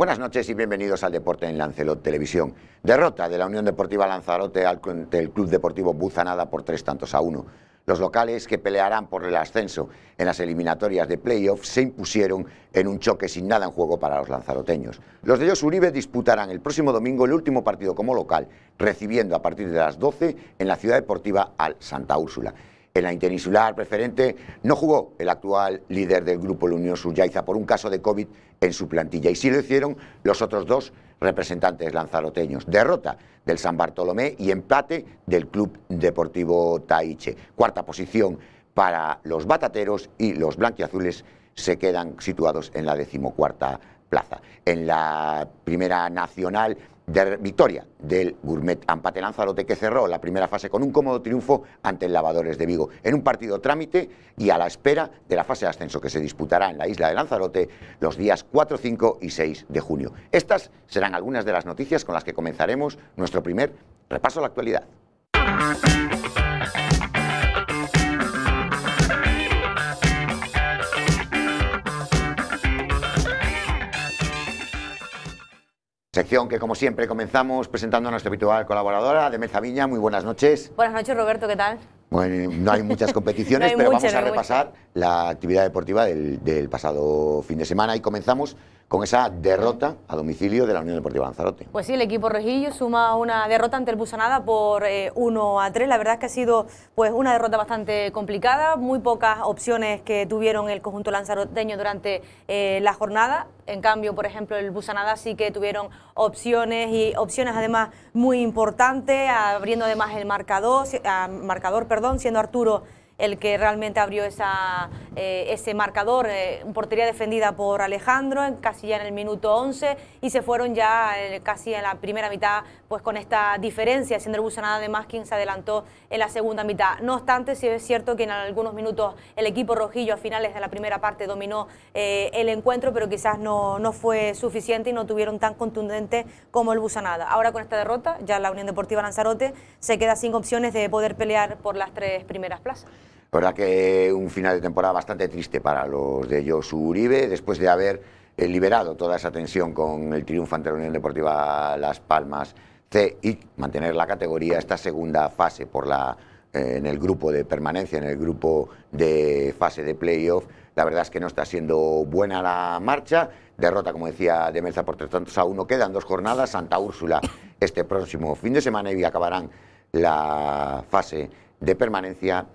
Buenas noches y bienvenidos al Deporte en Lancelot Televisión. Derrota de la Unión Deportiva Lanzarote ante el Club Deportivo Buzanada por tres tantos a uno. Los locales que pelearán por el ascenso en las eliminatorias de playoff se impusieron en un choque sin nada en juego para los lanzaroteños. Los de ellos Uribe disputarán el próximo domingo el último partido como local, recibiendo a partir de las 12 en la ciudad deportiva al Santa Úrsula. En la interinsular preferente no jugó el actual líder del grupo, la Unión Suryaiza, por un caso de COVID en su plantilla. Y sí lo hicieron los otros dos representantes lanzaroteños. Derrota del San Bartolomé y empate del Club Deportivo Taiche. Cuarta posición para los batateros y los blanquiazules se quedan situados en la decimocuarta plaza. En la primera nacional de victoria del Gourmet Ampate Lanzarote que cerró la primera fase con un cómodo triunfo ante el Lavadores de Vigo en un partido trámite y a la espera de la fase de ascenso que se disputará en la isla de Lanzarote los días 4, 5 y 6 de junio. Estas serán algunas de las noticias con las que comenzaremos nuestro primer repaso a la actualidad. Sección que, como siempre, comenzamos presentando a nuestra habitual colaboradora, Meza Viña. Muy buenas noches. Buenas noches, Roberto, ¿qué tal? Bueno, no hay muchas competiciones, pero vamos a repasar la actividad deportiva del pasado fin de semana y comenzamos con esa derrota a domicilio de la Unión Deportiva Lanzarote. Pues sí, el equipo rojillo suma una derrota ante el Busanada por 1 eh, a 3. La verdad es que ha sido pues una derrota bastante complicada, muy pocas opciones que tuvieron el conjunto lanzaroteño durante eh, la jornada. En cambio, por ejemplo, el Busanada sí que tuvieron opciones y opciones además muy importantes, abriendo además el marcador, ah, marcador perdón, siendo Arturo el que realmente abrió eh, ese marcador, eh, portería defendida por Alejandro, casi ya en el minuto 11, y se fueron ya eh, casi en la primera mitad pues con esta diferencia, siendo el Busanada de quien se adelantó en la segunda mitad. No obstante, sí es cierto que en algunos minutos el equipo rojillo a finales de la primera parte dominó el encuentro, pero quizás no, no fue suficiente y no tuvieron tan contundente como el Busanada. Ahora con esta derrota, ya la Unión Deportiva Lanzarote se queda sin opciones de poder pelear por las tres primeras plazas verdad que un final de temporada bastante triste para los de Josu Uribe, después de haber eh, liberado toda esa tensión con el triunfo ante la Unión Deportiva Las Palmas C y mantener la categoría esta segunda fase por la, eh, en el grupo de permanencia, en el grupo de fase de playoff. La verdad es que no está siendo buena la marcha. Derrota, como decía de Melza, por tres tantos a uno. Quedan dos jornadas. Santa Úrsula este próximo fin de semana y acabarán la fase de permanencia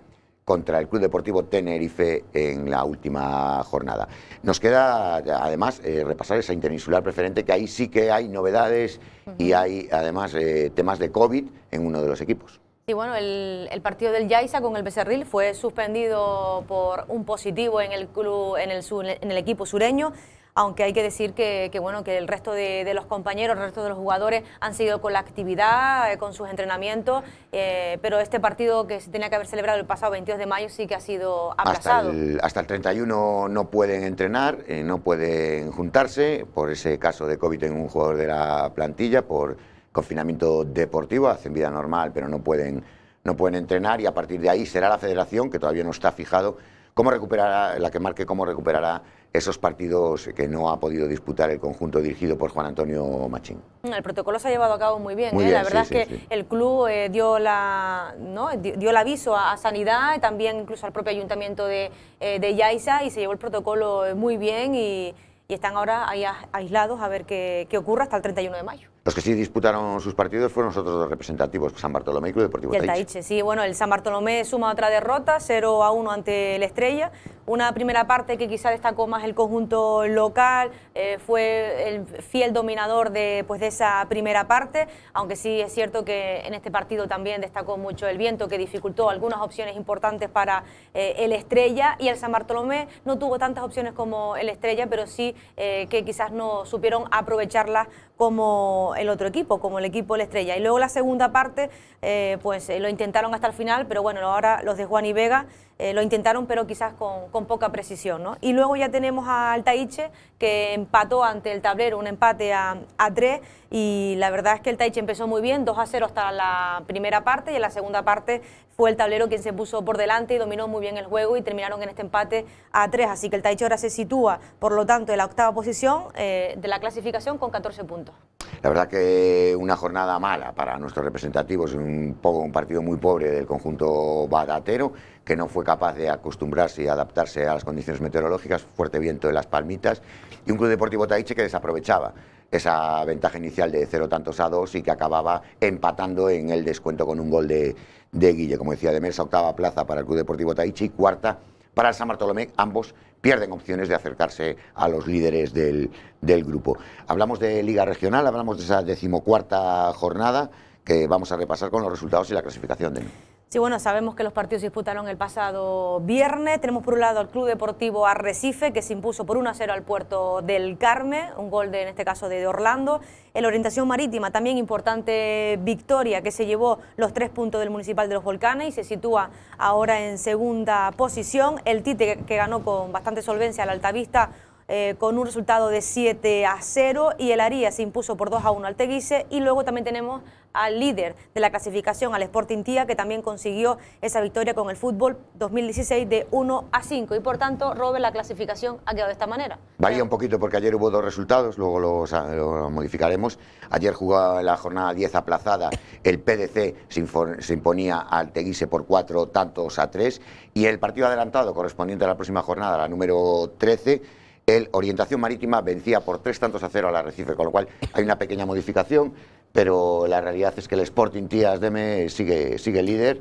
contra el Club Deportivo Tenerife en la última jornada. Nos queda además eh, repasar esa interinsular preferente, que ahí sí que hay novedades y hay además eh, temas de COVID en uno de los equipos. Y bueno, el, partido del Yaisa con el Becerril fue suspendido por un positivo en el, club, en en el equipo sureño aunque hay que decir que, bueno, que el resto de, los compañeros, el resto de los jugadores han seguido con la actividad, eh, con sus entrenamientos, eh, pero este partido que se tenía que haber celebrado el pasado 22 de mayo sí que ha sido aplazado. Hasta el, 31 no pueden entrenar, eh, no pueden juntarse por ese caso de COVID en un jugador de la plantilla, por confinamiento deportivo, hacen vida normal, pero no pueden, no pueden entrenar y a partir de ahí será la federación, que todavía no está fijado, cómo recuperará, la que marque cómo recuperará esos partidos que no ha podido disputar el conjunto dirigido por Juan Antonio Machín. El protocolo se ha llevado a cabo muy bien, ¿eh? la verdad es que el club eh, dio, la, dio el aviso a, Sanidad, también incluso al propio ayuntamiento eh, de, Yaiza y se llevó el protocolo muy bien y, están ahora ahí aislados a ver qué, qué ocurre hasta el 31 de mayo. Los que sí disputaron sus partidos fueron los representativos, San Bartolomé y Club Deportivo el Taiche. Sí, bueno, el San Bartolomé suma otra derrota, 0 a 1 ante el Estrella. Una primera parte que quizá destacó más el conjunto local, eh, fue el fiel dominador de, pues, de esa primera parte, aunque sí es cierto que en este partido también destacó mucho el viento, que dificultó algunas opciones importantes para eh, el Estrella y el San Bartolomé no tuvo tantas opciones como el Estrella, pero sí eh, que quizás no supieron aprovecharlas como el otro equipo, como el equipo La Estrella. Y luego la segunda parte, eh, pues eh, lo intentaron hasta el final, pero bueno, ahora los de Juan y Vega eh, lo intentaron, pero quizás con, poca precisión. Y luego ya tenemos al Altaiche, que empató ante el tablero, un empate a, a tres, y la verdad es que el Taiche empezó muy bien, 2 a 0 hasta la primera parte, y en la segunda parte fue el tablero quien se puso por delante y dominó muy bien el juego, y terminaron en este empate a tres. Así que el Taiche ahora se sitúa, por lo tanto, en la octava posición eh, de la clasificación con 14 puntos. La verdad que una jornada mala para nuestros representativos, un, poco, un partido muy pobre del conjunto badatero que no fue capaz de acostumbrarse y adaptarse a las condiciones meteorológicas, fuerte viento de las palmitas, y un Club Deportivo Taiche que desaprovechaba esa ventaja inicial de cero tantos a dos y que acababa empatando en el descuento con un gol de, Guille. Como decía, de octava plaza para el Club Deportivo Taiche y cuarta para el San Bartolomé, ambos pierden opciones de acercarse a los líderes del, del, grupo. Hablamos de Liga Regional, hablamos de esa decimocuarta jornada que vamos a repasar con los resultados y la clasificación de Sí, bueno, sabemos que los partidos disputaron el pasado viernes. Tenemos por un lado al Club Deportivo Arrecife, que se impuso por 1 a 0 al puerto del Carmen, un gol de, en este caso de Orlando. El la orientación marítima, también importante victoria, que se llevó los tres puntos del Municipal de los Volcanes y se sitúa ahora en segunda posición. El Tite, que ganó con bastante solvencia al Altavista eh, con un resultado de 7 a 0 y el Aria se impuso por 2 a 1 al Teguise y luego también tenemos al líder de la clasificación, al Sporting Tía, que también consiguió esa victoria con el fútbol 2016 de 1 a 5 y por tanto, Robert, la clasificación ha quedado de esta manera. Varía un poquito porque ayer hubo dos resultados, luego los, ah, modificaremos. Ayer jugaba la jornada 10 aplazada, el PDC se, se imponía al Teguise por 4 tantos a 3 y el partido adelantado correspondiente a la próxima jornada, la número 13, el Orientación Marítima vencía por tres tantos a cero al Arrecife, con lo cual hay una pequeña modificación, pero la realidad es que el Sporting Tías Deme sigue, sigue líder,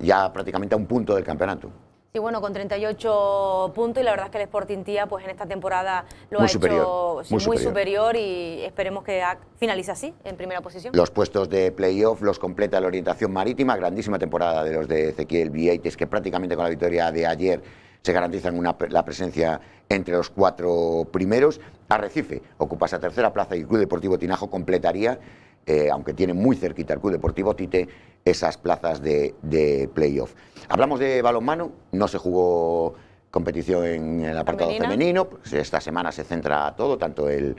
ya prácticamente a un punto del campeonato. Sí, bueno, con 38 puntos y la verdad es que el Sporting Tía pues en esta temporada lo ha hecho muy, superior. y esperemos que finalice así, en primera posición. Los puestos de playoff los completa la orientación marítima, grandísima temporada de los de Ezequiel Vieites que prácticamente con la victoria de ayer se garantizan la presencia entre los cuatro primeros. Arrecife ocupa esa tercera plaza y el Club Deportivo Tinajo completaría, eh, aunque tiene muy cerquita el Club Deportivo Tite, esas plazas de, playoff. Hablamos de balonmano, no se jugó competición en el apartado femenino, pues esta semana se centra todo, tanto el,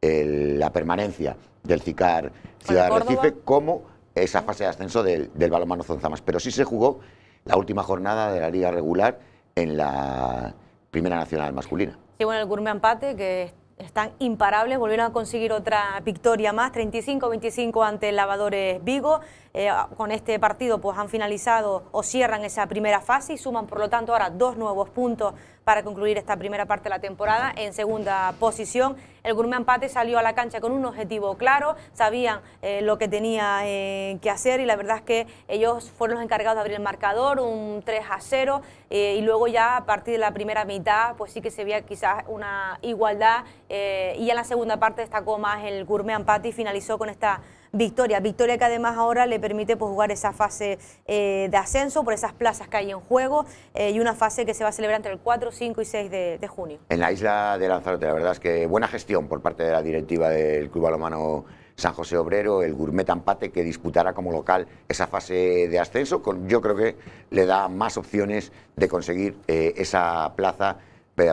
la permanencia del CICAR Ciudad de Recife como esa fase de ascenso del, del balonmano Zonzamas. Pero sí se jugó la última jornada de la liga regular en la Primera Nacional masculina. Sí, bueno, el Gourmet Empate, que están imparables, volvieron a conseguir otra victoria más, 35-25 ante el Lavadores Vigo. Eh, con este partido pues han finalizado o cierran esa primera fase y suman por lo tanto ahora dos nuevos puntos para concluir esta primera parte de la temporada en segunda posición. El Gourmet Empate salió a la cancha con un objetivo claro, sabían eh, lo que tenía eh, que hacer y la verdad es que ellos fueron los encargados de abrir el marcador, un 3 a 0 eh, y luego ya a partir de la primera mitad pues sí que se veía quizás una igualdad y en la segunda parte destacó más el Gourmet Empate y finalizó con esta Victoria, Victoria que además ahora le permite pues, jugar esa fase eh, de ascenso por esas plazas que hay en juego eh, y una fase que se va a celebrar entre el 4, 5 y 6 de, junio. En la isla de Lanzarote, la verdad es que buena gestión por parte de la directiva del Club Alomano San José Obrero, el Gourmet Ampate, que disputará como local esa fase de ascenso. yo creo que le da más opciones de conseguir eh, esa plaza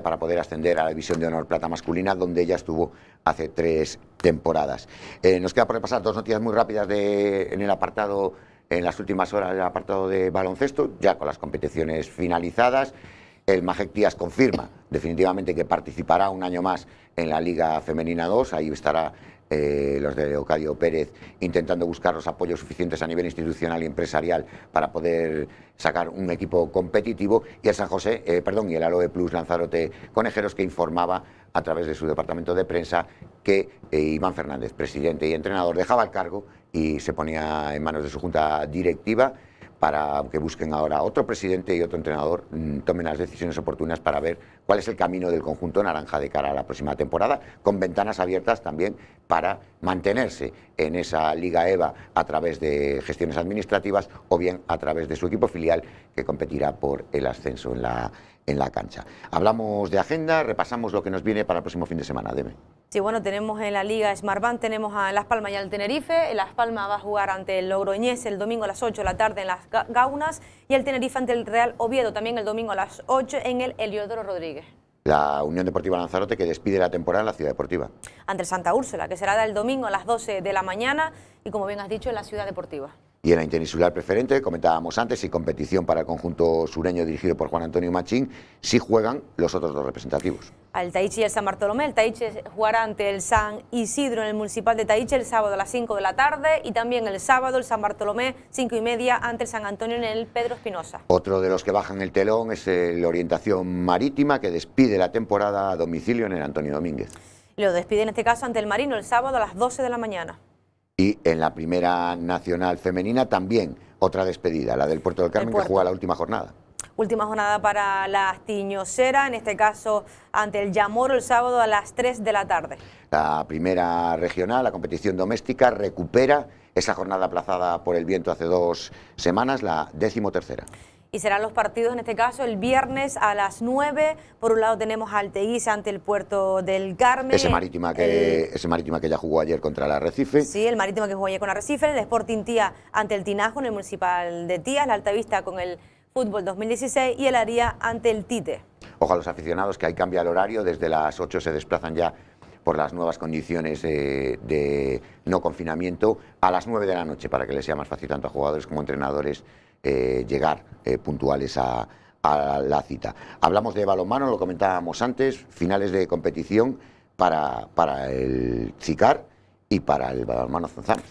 para poder ascender a la división de honor plata masculina, donde ella estuvo hace tres temporadas. Eh, nos queda por repasar dos noticias muy rápidas de, en el apartado, en las últimas horas del apartado de baloncesto, ya con las competiciones finalizadas. El Majek confirma definitivamente que participará un año más en la Liga Femenina 2, ahí estará eh, los de Leocadio Pérez, intentando buscar los apoyos suficientes a nivel institucional y empresarial para poder sacar un equipo competitivo, y el San José, eh, perdón, y el Aloe Plus Lanzarote Conejeros, que informaba a través de su departamento de prensa que eh, Iván Fernández, presidente y entrenador, dejaba el cargo y se ponía en manos de su junta directiva para que busquen ahora otro presidente y otro entrenador, mm, tomen las decisiones oportunas para ver cuál es el camino del conjunto naranja de cara a la próxima temporada, con ventanas abiertas también para mantenerse en esa Liga EVA a través de gestiones administrativas o bien a través de su equipo filial que competirá por el ascenso en la, en la cancha. Hablamos de agenda, repasamos lo que nos viene para el próximo fin de semana. Deme. Sí, bueno, tenemos en la Liga Smartbank, tenemos a Las Palmas y al Tenerife. Las Palmas va a jugar ante el Logroñés el domingo a las 8 de la tarde en las Gaunas y el Tenerife ante el Real Oviedo también el domingo a las 8 en el Heliodoro Rodríguez la Unión Deportiva Lanzarote que despide la temporada en la Ciudad Deportiva. Ante Santa Úrsula, que será el domingo a las 12 de la mañana y como bien has dicho, en la Ciudad Deportiva y en la interinsular preferente, comentábamos antes, y competición para el conjunto sureño dirigido por Juan Antonio Machín, si juegan los otros dos representativos. Al Taichi y el San Bartolomé, el Taichi jugará ante el San Isidro en el Municipal de Taichi el sábado a las 5 de la tarde y también el sábado el San Bartolomé 5 y media ante el San Antonio en el Pedro Espinosa. Otro de los que bajan el telón es la orientación marítima que despide la temporada a domicilio en el Antonio Domínguez. Lo despide en este caso ante el Marino el sábado a las 12 de la mañana. Y en la primera nacional femenina también otra despedida, la del Puerto del Carmen, que juega la última jornada. Última jornada para la Tiñosera, en este caso ante el Yamoro el sábado a las 3 de la tarde. La primera regional, la competición doméstica, recupera esa jornada aplazada por el viento hace dos semanas, la décimo tercera y serán los partidos en este caso el viernes a las 9. Por un lado tenemos Teis ante el puerto del Carmen. Ese Marítima que, ese marítima que ya jugó ayer contra la Recife. Sí, el Marítima que jugó ayer con Recife, el Sporting Tía ante el Tinajo en el Municipal de Tía, Alta Altavista con el Fútbol 2016 y el Aria ante el Tite. Ojalá los aficionados que ahí cambia el horario, desde las 8 se desplazan ya por las nuevas condiciones de, eh, de no confinamiento a las 9 de la noche para que les sea más fácil tanto a jugadores como a entrenadores eh, llegar eh, puntuales a, la cita. Hablamos de balonmano, lo comentábamos antes, finales de competición para, para el CICAR y para el balonmano Zanzanos.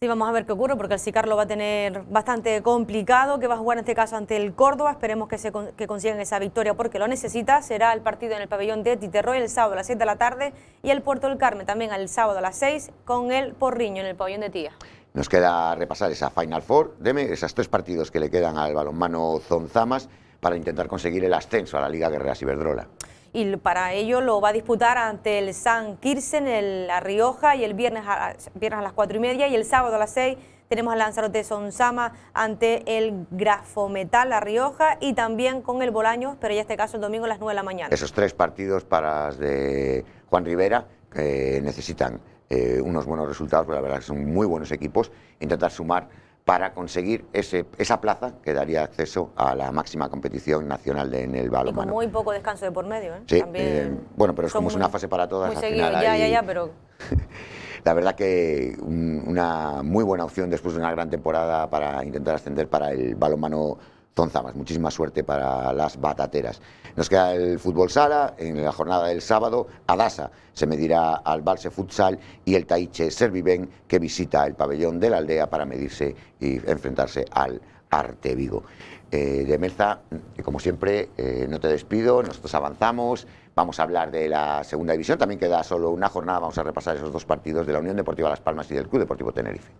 Sí, vamos a ver qué ocurre, porque el Sicar lo va a tener bastante complicado, que va a jugar en este caso ante el Córdoba. Esperemos que, se que consigan esa victoria porque lo necesita. Será el partido en el pabellón de Titerroy el sábado a las 7 de la tarde y el Puerto del Carmen también el sábado a las 6 con el Porriño en el pabellón de Tía. Nos queda repasar esa Final Four, deme esas tres partidos que le quedan al balonmano Zonzamas para intentar conseguir el ascenso a la Liga Guerrera Ciberdrola. Y para ello lo va a disputar ante el San Kirsen, en La Rioja, y el viernes a, a las cuatro y media y el sábado a las seis tenemos al Lanzarote Zonzama... ante el Grafometal La Rioja y también con el Bolaños, pero ya este caso el domingo a las 9 de la mañana. Esos tres partidos para de Juan Rivera que necesitan eh, unos buenos resultados, porque la verdad que son muy buenos equipos, intentar sumar para conseguir ese, esa plaza que daría acceso a la máxima competición nacional en el balonmano. muy poco descanso de por medio, ¿eh? Sí, eh, bueno, pero es como una fase para todas. Muy seguido, ya, ya, ya, pero... la verdad que una muy buena opción después de una gran temporada para intentar ascender para el balonmano Tonzamas. Muchísima suerte para las batateras. Nos queda el fútbol sala, en la jornada del sábado, Adasa se medirá al balse Futsal y el Taiche Serviven que visita el pabellón de la aldea para medirse y enfrentarse al Arte Vigo. Eh, de Melza, como siempre, eh, no te despido, nosotros avanzamos, vamos a hablar de la segunda división, también queda solo una jornada, vamos a repasar esos dos partidos de la Unión Deportiva Las Palmas y del Club Deportivo Tenerife.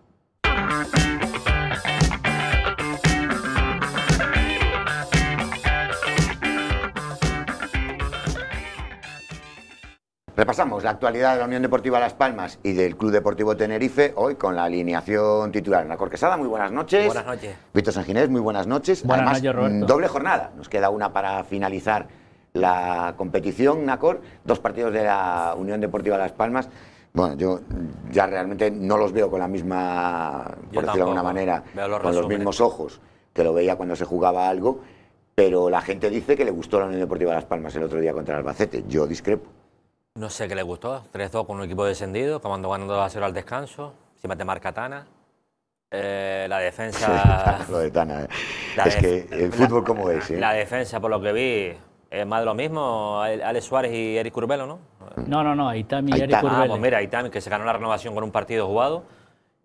Repasamos la actualidad de la Unión Deportiva Las Palmas y del Club Deportivo Tenerife, hoy con la alineación titular. Nacor Quesada, muy buenas noches. Buenas noches. Víctor Sanginés, muy buenas noches. Buenas noches, mm, doble jornada. Nos queda una para finalizar la competición, Nacor. Dos partidos de la Unión Deportiva Las Palmas. Bueno, yo ya realmente no los veo con la misma, por decirlo de alguna manera, con los mismos ojos que lo veía cuando se jugaba algo, pero la gente dice que le gustó la Unión Deportiva Las Palmas el otro día contra el Albacete. Yo discrepo. No sé qué le gustó. 3-2 con un equipo descendido, comando ganando 2-0 al descanso. Encima te marca Tana. Eh, la defensa. lo de Tana. Eh. es que el fútbol, ¿cómo es? Eh? La defensa, por lo que vi, es más de lo mismo. Alex Suárez y Eric Curbelo, ¿no? No, no, no. Aitami y Eric Curbelo. Ah, pues mira, Itami, que se ganó la renovación con un partido jugado.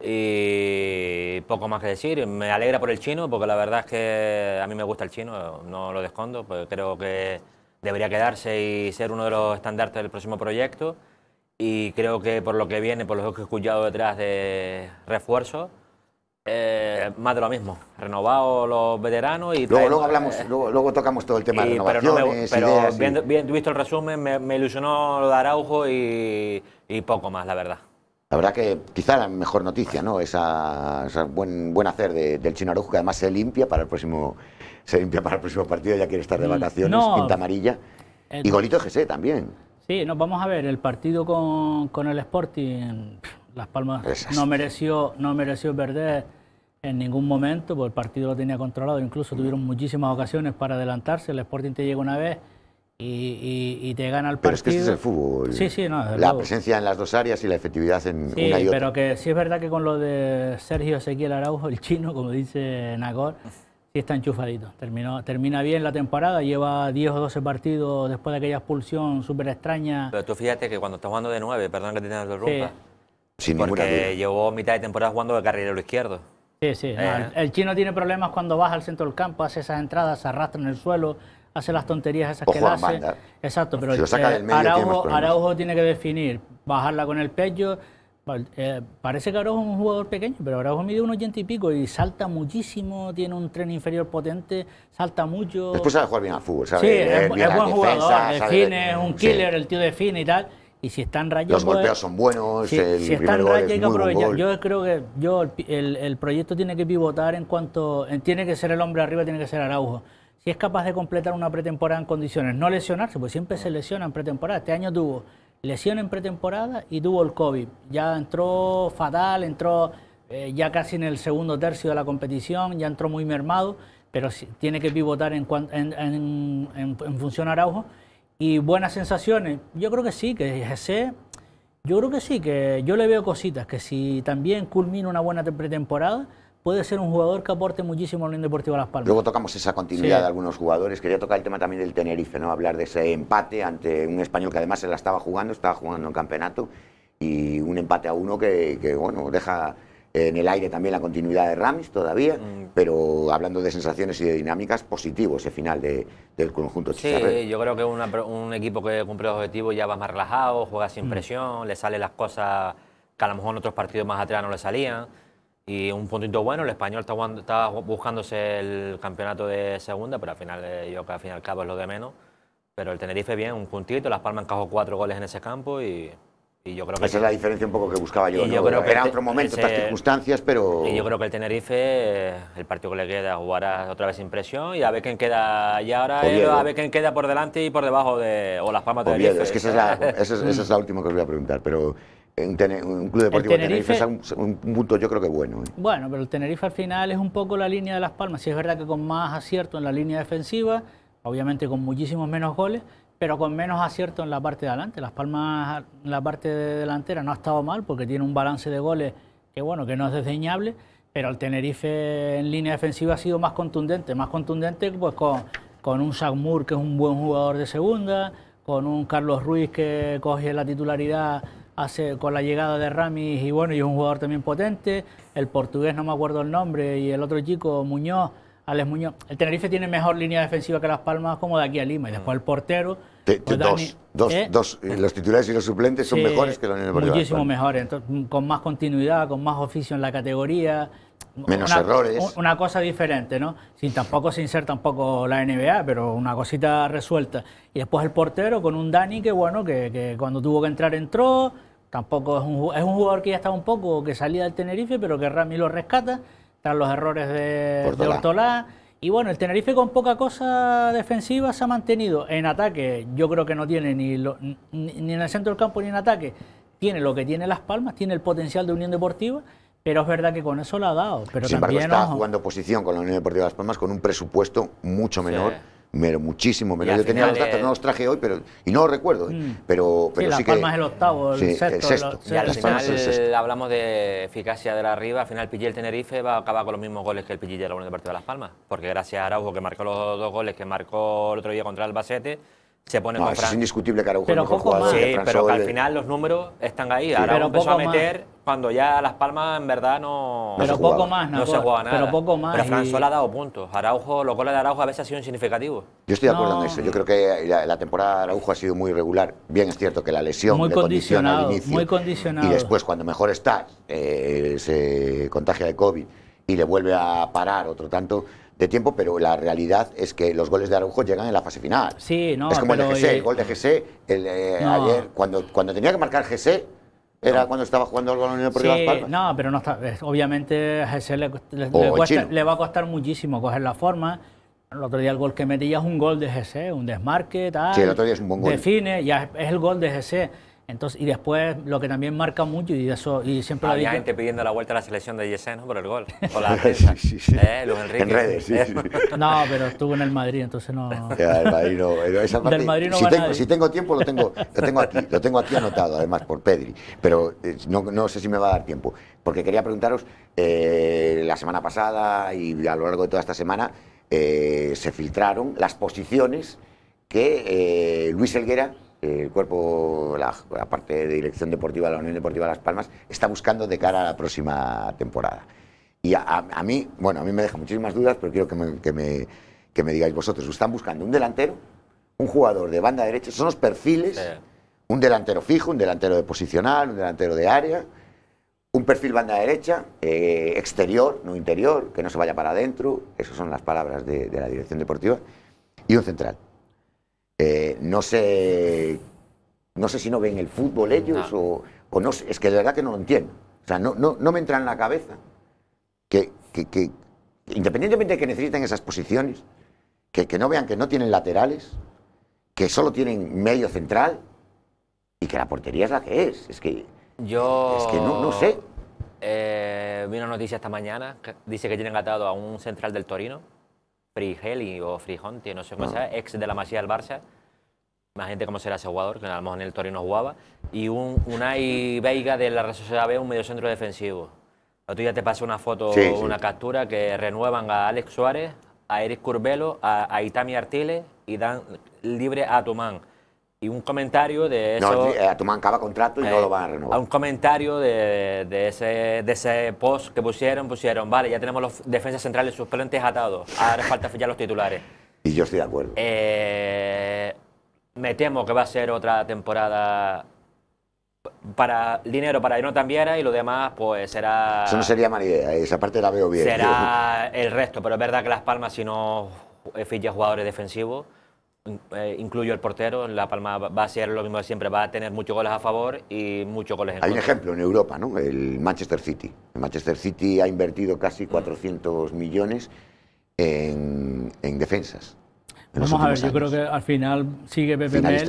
Y poco más que decir. Me alegra por el chino, porque la verdad es que a mí me gusta el chino, no lo descondo. Pero pues creo que debería quedarse y ser uno de los estandartes del próximo proyecto. Y creo que por lo que viene, por lo que he escuchado detrás de refuerzos, eh, más de lo mismo, renovados los veteranos y... Luego, luego hablamos, eh, luego, tocamos todo el tema de Pero, pero viendo, el resumen, me, ilusionó lo de Araujo y, poco más, la verdad. La verdad que quizá la mejor noticia, ¿no? Esa, esa buen, buen hacer del Chino Araujo, que además se limpia para el próximo se limpia para el próximo partido, ya quiere estar de mm, vacaciones, pinta amarilla. Eh, y golito GC también. Sí, nos vamos a ver, el partido con, el Sporting, Las Palmas no mereció, no mereció perder en ningún momento, porque el partido lo tenía controlado, incluso tuvieron muchísimas ocasiones para adelantarse, el Sporting te llega una vez y, te gana el partido. Pero es que este es el fútbol. Sí, sí, no, La presencia en las dos áreas y la efectividad en una y otra. pero que sí es verdad que con lo de Sergio Ezequiel Araujo, el chino, como dice Nagor está enchufadito. Terminó, termina bien la temporada, lleva 10 o 12 partidos después de aquella expulsión súper extraña. Pero tú fíjate que cuando está jugando de nueve perdón que te interrumpa, sí. porque llevó mitad de temporada jugando de carrilero izquierdo. Sí, sí. Eh. el, chino tiene problemas cuando baja al centro del campo, hace esas entradas, se arrastra en el suelo, hace las tonterías esas que hace. Exacto, pero Araujo tiene que definir, bajarla con el pecho eh, parece que Araujo es un jugador pequeño, pero Araujo mide un 80 y pico y salta muchísimo, tiene un tren inferior potente, salta mucho. Después sabe jugar bien al fútbol, ¿sabes? Sí, es, buen jugador, define, es un killer, el tío define y tal. Y si están rayos. Los pues, golpeos son buenos, si, el en primer gol aprovechar. Yo creo que yo, el, proyecto tiene que pivotar en cuanto. Tiene que ser el hombre arriba, tiene que ser Araujo. Si es capaz de completar una pretemporada en condiciones, no lesionarse, pues siempre se lesiona en pretemporada. Este año tuvo lesión en pretemporada y tuvo el COVID. Ya entró fatal, entró eh, ya casi en el segundo tercio de la competición, ya entró muy mermado, pero tiene que pivotar en, en, función a Araujo. Y buenas sensaciones. Yo creo que sí, que Jesse, yo creo que sí, que yo le veo cositas, que si también culmina una buena pretemporada, puede ser un jugador que aporte muchísimo al la Unión Deportiva Las Palmas. Luego tocamos esa continuidad de algunos jugadores. Quería tocar el tema también del Tenerife, ¿no? Hablar de ese empate ante un español que además se la estaba jugando, estaba jugando en campeonato, y un empate a uno que, bueno, deja en el aire también la continuidad de Ramis todavía, mm. pero hablando de sensaciones y de dinámicas, positivo ese final del conjunto Sí, yo creo que un equipo que cumple los objetivos ya va más relajado, juega sin mm. presión, le salen las cosas que a lo mejor en otros partidos más atrás no le salían y un puntito bueno. El español está, buscándose el campeonato de segunda, pero al final eh, yo yo que al fin y al cabo es lo de menos. Pero el Tenerife bien, un puntito, Las Palmas encajó cuatro goles en ese campo y, yo creo que... Esa es la diferencia un poco que buscaba yo. yo creo que Era otro momento, otras circunstancias, pero... Y yo creo que el Tenerife, eh, el partido que le queda, jugará otra vez sin presión y a ver quién queda... Y ahora eh, a ver quién queda por delante y por debajo de... O Las Palmas Tenerife. Es que es, la, esa es la última que os voy a preguntar, pero un, club deportivo Tenerife, es un, punto yo creo que bueno. ¿eh? Bueno, pero el Tenerife al final es un poco la línea de Las Palmas, sí es verdad que con más acierto en la línea defensiva, obviamente con muchísimos menos goles, pero con menos acierto en la parte de adelante. Las Palmas en la parte delantera no ha estado mal porque tiene un balance de goles que bueno, que no es desdeñable, pero el Tenerife en línea defensiva ha sido más contundente, más contundente pues con, con un Sagmur que es un buen jugador de segunda, con un Carlos Ruiz que coge la titularidad con la llegada de Ramis y bueno, y es un jugador también potente. El portugués, no me acuerdo el nombre, y el otro chico, Muñoz, Alex Muñoz. El Tenerife tiene mejor línea defensiva que Las Palmas, como de aquí a Lima. Y después el portero. Pues dos, dos, ¿eh? Eh, los titulares y los suplentes son mejores que la Unión Deportiva. Muchísimo mejores, mm, con más continuidad, con más oficio en la categoría. Menos errores. Una cosa diferente, ¿no? Sin tampoco sin ser tampoco la NBA, pero una cosita resuelta. Y después el portero con un Dani que, bueno, que, que cuando tuvo que entrar entró, Tampoco es un, es un jugador que ya estaba un poco, que salía del Tenerife, pero que Rami lo rescata, están los errores de Ortolá. Y bueno, el Tenerife con poca cosa defensiva se ha mantenido. En ataque, yo creo que no tiene ni, ni, en el centro del campo ni en ataque. Tiene lo que tiene Las Palmas, tiene el potencial de Unión Deportiva, pero es verdad que con eso lo ha dado. Pero Sin embargo, está jugando posición con la Unión Deportiva Las Palmas con un presupuesto mucho menor muchísimo menos. Yo tenía los datos, no los traje hoy, pero y no los recuerdo, pero, ¿eh? mm. pero sí, que las palmas es el octavo, el sexto. al final hablamos de eficacia de la arriba, al final Pillí el Tenerife va a con los mismos goles que el Pillí de la Unión de Las Palmas, porque gracias a Araujo que marcó los dos goles que marcó el otro día contra el Albacete, se pone no, Es indiscutible que Araujo pero Sí, pero al final los números están ahí. Sí. empezó a meter cuando ya Las Palmas en verdad no. Pero poco más, se juega nada. Pero poco más. Pero Fran ha dado puntos. Araujo, los goles de Araujo a veces han sido insignificativo. Yo estoy de acuerdo en eso. Yo creo que la, temporada de Araujo ha sido muy regular. Bien es cierto que la lesión muy le condiciona al inicio. Muy condicionado. Y después, cuando mejor está, eh, se contagia de COVID y le vuelve a parar otro tanto de tiempo, pero la realidad es que los goles de Araujo llegan en la fase final. Sí, no, es como el GC, eh, el gol de GC, eh, ayer, cuando, cuando tenía que marcar GC, era cuando estaba jugando el gol por sí, las palmas. No, pero no está. Obviamente a GC le, va a costar muchísimo coger la forma. El otro día el gol que metía es un gol de GC, un desmarque, tal. Sí, el otro día es un buen gol. Define, ya es el gol de GC. Entonces, y después lo que también marca mucho, y eso, y siempre Había gente pidiendo la vuelta a la selección de Yesen por el gol. sí, sí, No, pero estuvo en el Madrid, entonces no. si, tengo, tiempo, lo tengo, aquí, lo tengo aquí anotado, además, por Pedri. Pero eh, no, no, sé si me va a dar tiempo. Porque quería preguntaros, eh, la semana pasada y a lo largo de toda esta semana, eh, se filtraron las posiciones que Luis Elguera el cuerpo, la, parte de dirección deportiva de la Unión Deportiva Las Palmas, está buscando de cara a la próxima temporada. Y a, mí, bueno, a mí me deja muchísimas dudas, pero quiero que me, digáis vosotros, ¿están buscando un delantero, un jugador de banda derecha? Son los perfiles, un delantero fijo, un delantero de posicional, un delantero de área, un perfil banda derecha, eh, exterior, no interior, que no se vaya para adentro, esas son las palabras de la dirección deportiva, y un central. Eh, no sé no sé si no ven el fútbol ellos o, es que de verdad que no lo entiendo. O sea, no, no, no me entra en la cabeza que, independientemente de que necesiten esas posiciones, que, no vean que no tienen laterales, que solo tienen medio central y que la portería es la que es. Es que, Yo... es que no, sé. Eh, vi una noticia esta mañana dice que tienen atado a un central del Torino Frigeli o Frijonti, no sé cómo ah. sea, ex de la Masía del Barça. Imagínate cómo será ese jugador, que a lo mejor en el Torino jugaba. Y un Unai Veiga de la Real Sociedad B, un mediocentro defensivo. ¿Tú ya te pasa una foto, una captura que renuevan a Alex Suárez, a Eric Curbelo, a, Itami Artiles y dan libre a Tumán y un comentario de eso. Eh, tu contrato y eh, lo van a renovar. un comentario de, de, ese, post que pusieron, pusieron, vale, ya tenemos los defensas centrales suplentes atados, ahora falta fichar los titulares. Y yo estoy de acuerdo. Eh, me temo que va a ser otra temporada para dinero para también Tambiera y lo demás pues será... Eso no sería mala idea, esa parte la veo bien. Será el resto, pero es verdad que Las Palmas si no ficha jugadores defensivos eh, incluyo el portero, La Palma va a ser lo mismo de siempre, va a tener muchos goles a favor y muchos goles en Hay un ejemplo en Europa, ¿no? El Manchester City. El Manchester City ha invertido casi 400 millones en, en defensas. Vamos a ver, yo creo que al final sigue Pepe Mel,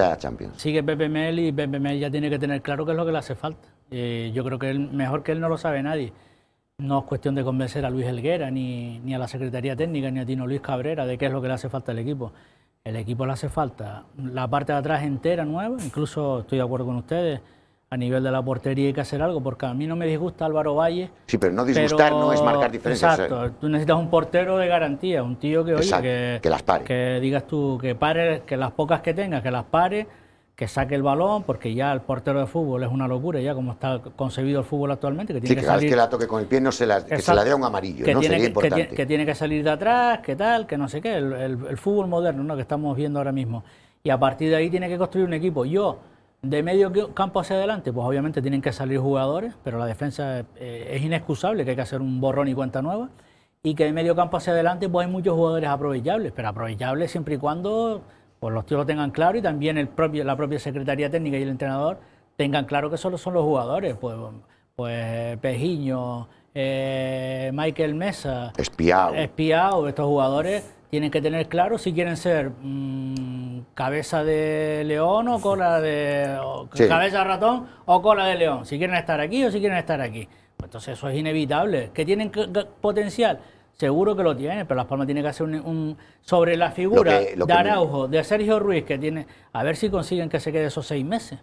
sigue Pepe Mel y Pepe Mel ya tiene que tener claro qué es lo que le hace falta. Eh, yo creo que el mejor que él no lo sabe nadie. No es cuestión de convencer a Luis Helguera, ni, ni a la Secretaría Técnica, ni a Tino Luis Cabrera de qué es lo que le hace falta al equipo. El equipo le hace falta la parte de atrás entera nueva, incluso estoy de acuerdo con ustedes, a nivel de la portería hay que hacer algo, porque a mí no me disgusta Álvaro Valle. Sí, pero no disgustar no es marcar diferencias. Exacto, eh. tú necesitas un portero de garantía, un tío que, oye, que, que, las pare. Que digas tú, que pare, que las pocas que tengas, que las pare que saque el balón, porque ya el portero de fútbol es una locura, ya como está concebido el fútbol actualmente. Que tiene que, que la toque con el pie no se la, que se la dé a un amarillo, que Tiene, que, salir de atrás, que tal, que no sé qué, el, fútbol moderno ¿no? que estamos viendo ahora mismo. Y a partir de ahí tiene que construir un equipo. Yo, de medio campo hacia adelante, pues obviamente tienen que salir jugadores, pero la defensa eh, es inexcusable, que hay que hacer un borrón y cuenta nueva. Y que de medio campo hacia adelante, pues hay muchos jugadores aprovechables, pero aprovechables siempre y cuando pues los tíos lo tengan claro y también el propio, la propia Secretaría Técnica y el entrenador tengan claro que solo son los jugadores, pues, pues Pejiño, eh, Michael Mesa, Espiado Espiado. estos jugadores tienen que tener claro si quieren ser mm, cabeza de león o cola de cabeza de ratón o cola de león, si quieren estar aquí o si quieren estar aquí. Pues entonces eso es inevitable. ¿Que tienen potencial? Seguro que lo tiene, pero Las Palmas tiene que hacer un... sobre la figura de Araujo, de Sergio Ruiz, que tiene... A ver si consiguen que se quede esos seis meses.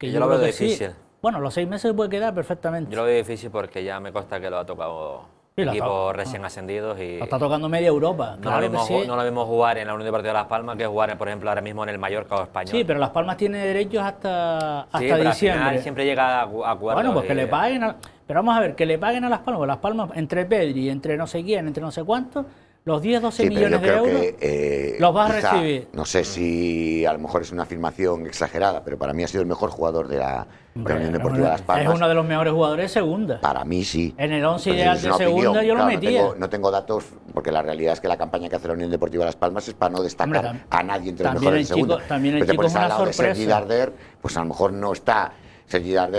yo, lo veo difícil. Bueno, los seis meses puede quedar perfectamente. Yo lo veo difícil porque ya me consta que lo ha tocado equipos recién ascendidos y... está tocando media Europa. No, lo vimos vemos, jugar en la Unión partido de Las Palmas que jugar, por ejemplo, ahora mismo en el Mallorca o Español. Sí, pero Las Palmas tiene derechos hasta, hasta diciembre. final siempre llega a, cuatro Bueno, pues que le paguen... pero vamos a ver, que le paguen a Las Palmas. Las Palmas, entre Pedri, entre no sé quién, entre no sé cuántos los 10, 12 millones de euros eh, los vas a recibir. No sé si a lo mejor es una afirmación exagerada, pero para mí ha sido el mejor jugador de la, Unión Deportiva de Las Palmas. Es uno de los mejores jugadores de segunda. Para mí sí. En el 11 ideal de segunda yo lo metía. No tengo, datos, porque la realidad es que la campaña que hace la Unión Deportiva de Las Palmas es para no destacar a nadie entre los mejores de segunda. También el chico, es una sorpresa. de pues a lo mejor no está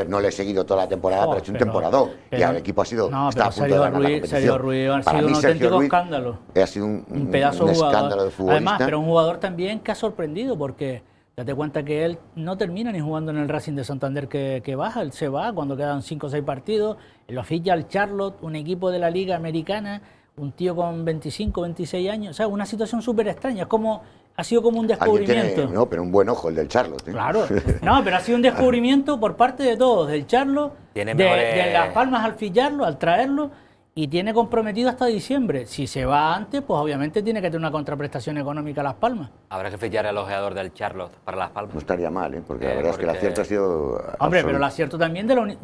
no le he seguido toda la temporada, pero ha un temporadón. y el equipo ha sido. está a punto de Ruiz, ha Sergio Ruiz ha sido un auténtico escándalo. Ha sido un, pedazo un escándalo de fútbol. Además, pero un jugador también que ha sorprendido porque. Date cuenta que él no termina ni jugando en el Racing de Santander que, baja, él se va cuando quedan 5 o 6 partidos, lo ficha al Charlotte, un equipo de la Liga Americana, un tío con 25, 26 años, o sea, una situación súper extraña, es como ha sido como un descubrimiento. no, pero un buen ojo el del Charlo. Claro. No, pero ha sido un descubrimiento por parte de todos, del Charlo, de, Las Palmas al fillarlo, al traerlo, y tiene comprometido hasta diciembre. Si se va antes, pues obviamente tiene que tener una contraprestación económica a Las Palmas. Habrá que fichar al ojeador del Charlo para Las Palmas. No estaría mal, ¿eh? porque la eh, verdad es que el acierto ha sido... Hombre, pero el acierto también de la...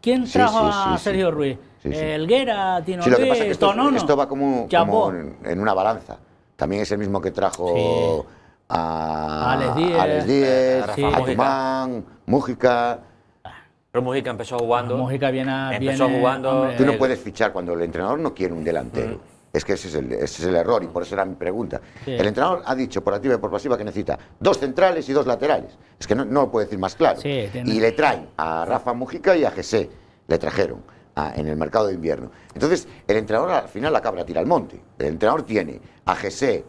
¿Quién trajo a Sergio Ruiz? Elguera, Tino ¿no? esto, esto, va como, como en una balanza. También es el mismo que trajo a, Alex Díez, a Alex Pero Mújica empezó jugando. Mújica viene, empezó jugando. Tú no puedes fichar cuando el entrenador no quiere un delantero. Mm. Es que ese es, el, error y por eso era mi pregunta. El entrenador ha dicho por activa y por pasiva que necesita dos centrales y dos laterales. Es que no, lo puede decir más claro. y le traen a Rafa Mujica y a Gesé. Le trajeron en el mercado de invierno. Entonces, el entrenador al final la cabra tira al monte. El entrenador tiene a Jesse,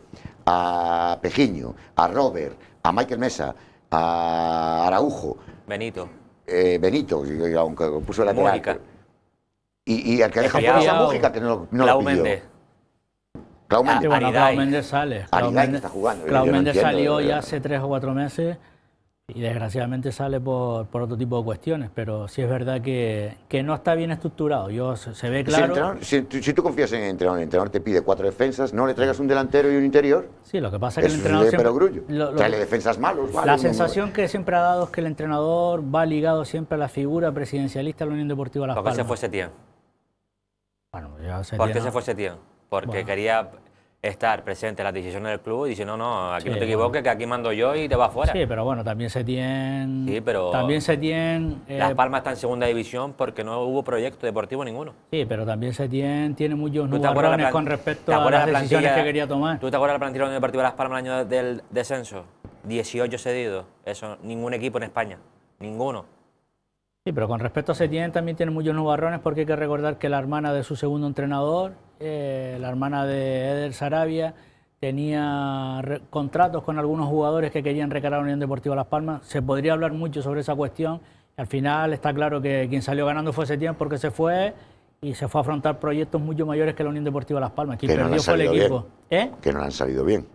a Pejiño, a Robert, a Michael Mesa, a Araujo. Benito. Eh, Benito, aunque puso la mónica Y, y al que deja por esa música que no, no lo pidió. Méndez. Clau Méndez. Ah, Clau Méndez sale. Clau Méndez, está jugando. Clau Méndez salió ya hace tres o cuatro meses y desgraciadamente sale por, otro tipo de cuestiones, pero sí es verdad que, que no está bien estructurado. Yo se, ve claro. Si, tú, si, confías en el entrenador, el entrenador te pide cuatro defensas, no le traigas un delantero y un interior. Sí, lo que pasa es que el entrenador. trae defensas malos. la sensación que siempre ha dado es que el entrenador va ligado siempre a la figura presidencialista de la Unión Deportiva de Las ¿Por qué se fue ese tío? Bueno, ya sé. ¿Por qué se fue ese tío? Porque quería estar presente en las decisiones del club y decir, no, no, aquí no te equivoques, que aquí mando yo y te va fuera. Sí, pero bueno, también se tienen... Sí, pero... También se tienen... Eh, las Palmas está en segunda división porque no hubo proyecto deportivo ninguno. Sí, pero también se tiene tiene muchos nubarrones con respecto a las decisiones que quería tomar. ¿Tú te acuerdas de la plantilla de Las Palmas el año del descenso? 18 cedidos, eso, ningún equipo en España, ninguno. Sí, pero con respecto a Setién también tiene muchos nubarrones porque hay que recordar que la hermana de su segundo entrenador, eh, la hermana de Eder Sarabia, tenía contratos con algunos jugadores que querían recargar a Unión Deportiva Las Palmas. Se podría hablar mucho sobre esa cuestión. Al final está claro que quien salió ganando fue Setién porque se fue y se fue a afrontar proyectos mucho mayores que la Unión Deportiva Las Palmas. Quien que perdió no fue el equipo. ¿Eh? Que no han salido bien.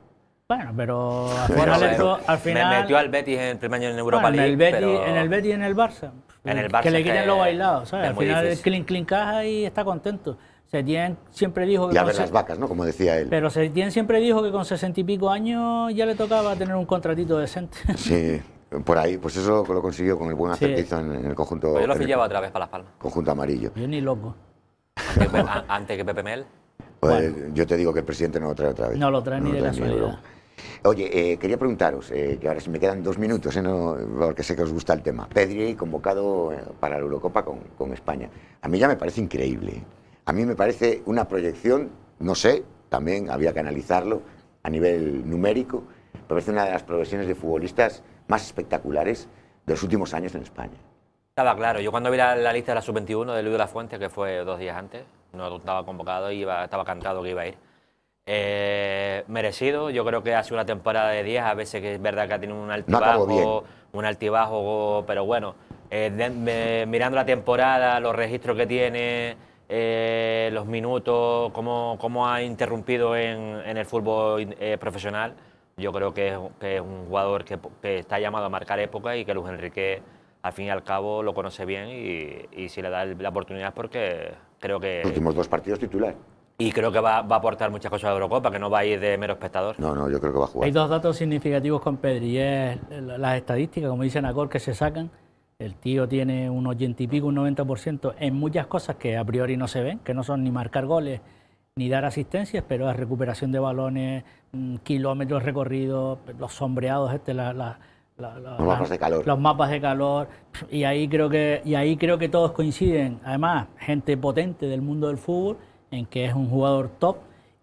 Bueno, pero al, final, Me metió al Betis en el primer año en Europa League. En el, Betis, en el Betis y en el Barça en mm. Que le quiten lo bailado, ¿sabes? Al final el clink, clink, caja y está contento. Setién siempre dijo que... Ya ver las vacas, ¿no? Como decía él. Pero Setién siempre dijo que con sesenta y pico años ya le tocaba tener un contratito decente. Sí, por ahí, pues eso lo consiguió con el buen acertizo en, el conjunto... Pues yo lo lleva otra vez para Las Palmas. Conjunto amarillo. Yo ni loco. Antes, que Pepe Mel. Pues yo te digo que el presidente no lo trae otra vez. No lo trae ni de la ciudad. Oye, eh, quería preguntaros, eh, que ahora si me quedan dos minutos, eh, porque sé que os gusta el tema. Pedri convocado para la Eurocopa con, España. A mí ya me parece increíble. A mí me parece una proyección, no sé, también había que analizarlo a nivel numérico, pero es una de las progresiones de futbolistas más espectaculares de los últimos años en España. Estaba claro, yo cuando vi la, lista de la sub-21 de Luis de la Fuente, que fue dos días antes, no estaba convocado, y estaba cantado que iba a ir. Eh, merecido, yo creo que hace una temporada de 10, a veces que es verdad que ha tenido un altibajo, un altibajo, pero bueno, eh, mirando la temporada, los registros que tiene, eh, los minutos, cómo, cómo ha interrumpido en, el fútbol eh, profesional, yo creo que es, un jugador que, está llamado a marcar época y que Luis Enrique al fin y al cabo lo conoce bien y, si le da la oportunidad porque creo que... Los últimos dos partidos titulares. Y creo que va, a aportar muchas cosas a la Eurocopa, que no va a ir de mero espectador. No, no, yo creo que va a jugar. Hay dos datos significativos con Pedri, y es las estadísticas, como dicen a gol, que se sacan. El tío tiene un 80 y pico, un 90% en muchas cosas que a priori no se ven, que no son ni marcar goles, ni dar asistencias, pero es recuperación de balones, mm, kilómetros recorridos, los sombreados, este, los mapas de calor. Los mapas de calor. Y ahí creo que, y ahí creo que todos coinciden. Además, gente potente del mundo del fútbol en que es un jugador top.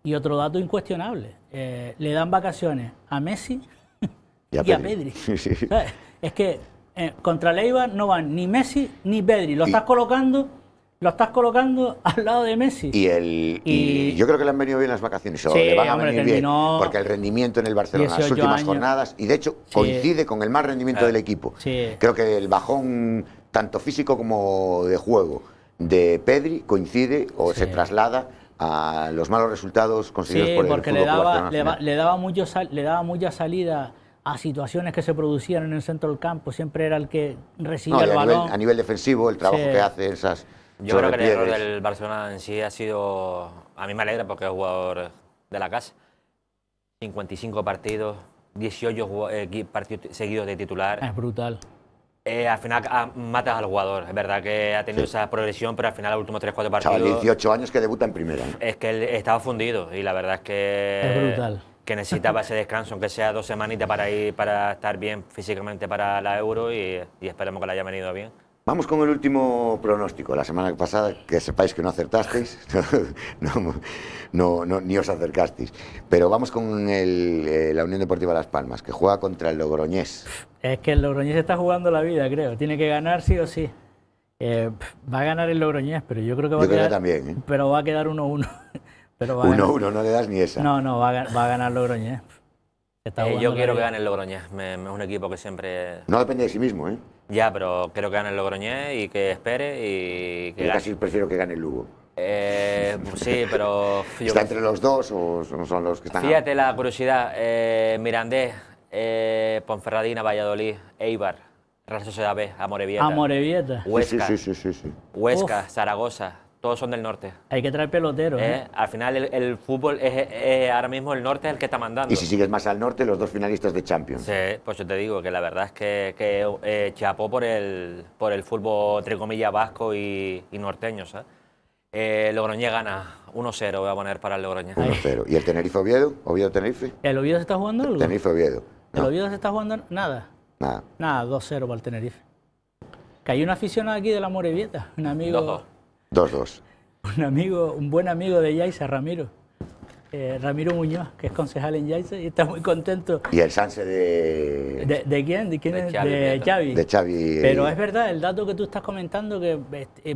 Y otro dato incuestionable, eh, le dan vacaciones a Messi y a, Pedri. es que eh, contra Leiva no van ni Messi ni Pedri. Lo estás colocando, lo estás colocando al lado de Messi. Y, el, y, yo creo que le han venido bien las vacaciones, le van a bien, porque el rendimiento en el Barcelona, las últimas jornadas, y de hecho coincide con el más rendimiento eh, del equipo. Creo que el bajón tanto físico como de juego de Pedri coincide o se traslada a los malos resultados conseguidos por el porque le daba, le, daba mucho le daba mucha salida a situaciones que se producían en el centro del campo, siempre era el que recibía el a balón. Nivel, a nivel defensivo, el trabajo que hace esas... Yo creo que el error del Barcelona en sí ha sido... A mí me alegra porque es jugador de la casa. 55 partidos, 18 eh, partidos seguidos de titular. Es brutal. Eh, al final ah, matas al jugador. Es verdad que ha tenido esa progresión, pero al final los últimos 3-4 partidos. Chaval, 18 años que debuta en primera. Es que él estaba fundido y la verdad es que. Que necesitaba ese descanso, aunque sea dos semanitas para ir, para estar bien físicamente para la Euro y esperemos que le haya venido bien. Vamos con el último pronóstico. La semana pasada, que sepáis que no acertasteis, no, no, ni os acercasteis. Pero vamos con eh, la Unión Deportiva Las Palmas, que juega contra el Logroñés. Es que el Logroñés está jugando la vida, creo. Tiene que ganar sí o sí. Eh, va a ganar el Logroñés, pero yo creo que va a quedar. También, ¿eh? Pero va a quedar 1-1. 1-1, no le das ni esa. No, no, va a, ganar Logroñés. yo quiero que gane el Logroñés. es un equipo que siempre. No depende de sí mismo, ¿eh? Ya, pero creo que gane el Logroñés y que espere y que Yo casi prefiero que gane el Lugo. Eh, sí, pero... ¿Está entre los dos o son los que están...? Fíjate la curiosidad, eh, Mirandés, eh, Ponferradina, Valladolid, Eibar, Real Sociedad B, Amorevieta. Amorevieta. Huesca, sí, sí, sí, Huesca Zaragoza, todos son del norte. Hay que traer pelotero, eh, ¿eh? Al final el, fútbol es, ahora mismo el norte es el que está mandando. Y si sigues más al norte, los dos finalistas de Champions. Sí, pues yo te digo que la verdad es que, eh, chapó por el, por el fútbol, entre vasco y, norteño. ¿sabes? Eh, Logroñé gana 1-0, voy a poner para el Logroñé. 1-0. ¿Y el Tenerife Oviedo? ¿Oviedo Tenerife? ¿El Oviedo se está jugando algo? Tenerife Oviedo. ¿El Oviedo se está jugando nada? Nada. Nada, 2-0 para el Tenerife. Que hay un aficionado aquí de la Morevieta, un amigo. Dos, Un amigo, un buen amigo de Yaisa, Ramiro. Eh, Ramiro Muñoz, que es concejal en Yaisa, y está muy contento. ¿Y el Sanse de... de... quién? ¿De quién Xavi, Pero es verdad, el dato que tú estás comentando, que es, este, eh,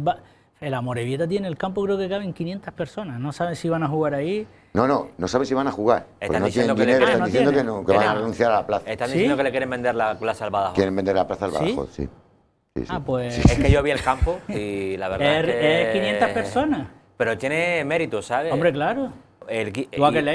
el Amorevieta tiene el campo, creo que caben 500 personas. No saben si van a jugar ahí. No, no, no saben si van a jugar. Están ah, diciendo, que, no que, van a renunciar a la plaza. Están diciendo que le quieren vender la plaza al Badajoz. Quieren vender la plaza al sí. Ah, pues es que yo vi el campo y la verdad. Es, 500 er, personas. Pero tiene mérito, ¿sabes? Hombre, claro. El, el,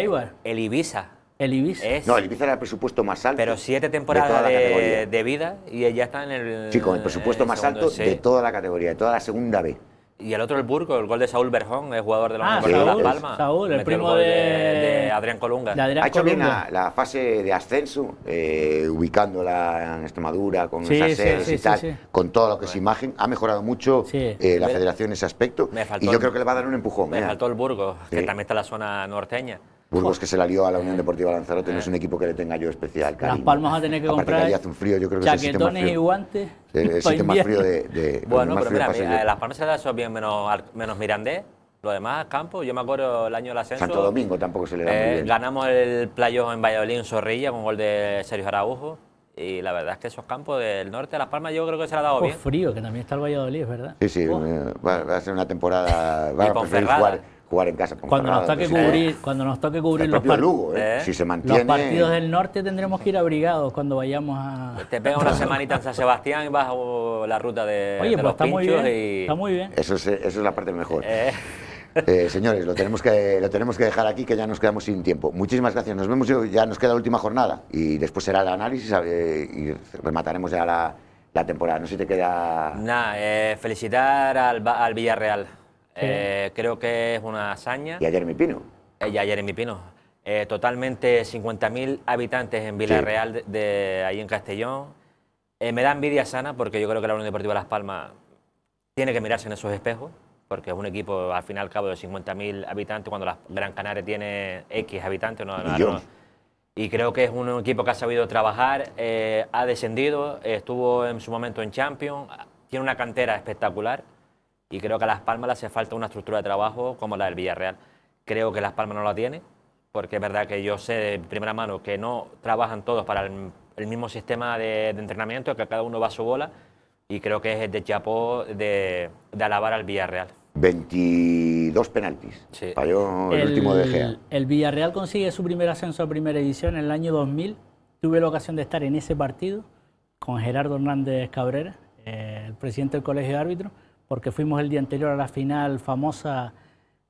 el, Ibiza. El Ibiza. no, Ibiza era el presupuesto más alto. Pero siete temporadas de, vida y ya está en el. Sí, con el presupuesto más alto de toda la categoría, de toda la segunda B. Y el otro, el Burgo, el gol de Saúl Berjón, Es jugador de la ah, Palma el primo de... Adrián Colunga. ha hecho bien la, fase de ascenso, eh, ubicándola en Extremadura, con sí, esas y tal, con todo lo que es imagen. Ha mejorado mucho eh, la federación en ese aspecto. y yo creo que le va a dar un empujón. Me eh. faltó el Burgo, que también está en la zona norteña. Burgos que se la lió a la Unión eh, Deportiva Lanzarote no es eh. un equipo que le tenga yo especial cariño. Las Palmas va a tener que comprar que que chaquetones y guantes el sistema frío de, de Bueno, pero mira, eh, Las Palmas se da eso bien menos, menos Mirandés, lo demás campo, yo me acuerdo el año del ascenso. Santo Domingo tampoco se le da muy bien. Ganamos el playoff en Valladolid en Zorrilla con gol de Sergio Araujo. Y la verdad es que esos campos del norte de Las Palmas yo creo que se le ha dado bien. frío, que también está el Valladolid, ¿verdad? Sí, sí, oh. va, a ser una temporada... Va a jugar jugar en casa. Cuando nos, toque cubrir, cuando nos toque cubrir los, ¿eh? ¿Eh? si se partidos del norte, tendremos que ir abrigados cuando vayamos a. Te pega una semanita en San Sebastián y vas la ruta de. Oye, pues los está, muy bien, Eso es, eso es la parte mejor. Eh. señores, lo tenemos, que, lo tenemos que dejar aquí, que ya nos quedamos sin tiempo. Muchísimas gracias. Nos vemos, ya nos queda la última jornada y después será el análisis y remataremos ya la, la, temporada. No sé si te queda... Nada, felicitar al, al Villarreal. Eh, creo que es una hazaña. Y en mi Pino. Eh, ayer en mi Pino. Eh, totalmente 50.000 habitantes en Villarreal, de, ahí en Castellón. Eh, me da envidia sana porque yo creo que la Unión Deportiva Las Palmas tiene que mirarse en esos espejos, porque es un equipo al fin al cabo de 50.000 habitantes, cuando la Gran Canaria tiene X habitantes. y creo que es un equipo que ha sabido trabajar, ha descendido, estuvo en su momento en Champions, tiene una cantera espectacular y creo que a Las Palmas le hace falta una estructura de trabajo como la del Villarreal. Creo que Las Palmas no la tiene, porque es verdad que yo sé de primera mano que no trabajan todos para el, mismo sistema de, entrenamiento, que cada uno va a su bola, y creo que es de chapó de, alabar al Villarreal. 22 penaltis. Sí. el, el, último de El Villarreal consigue su primer ascenso a primera edición en el año 2000. Tuve la ocasión de estar en ese partido con Gerardo Hernández Cabrera, eh, el presidente del Colegio de Árbitros porque fuimos el día anterior a la final famosa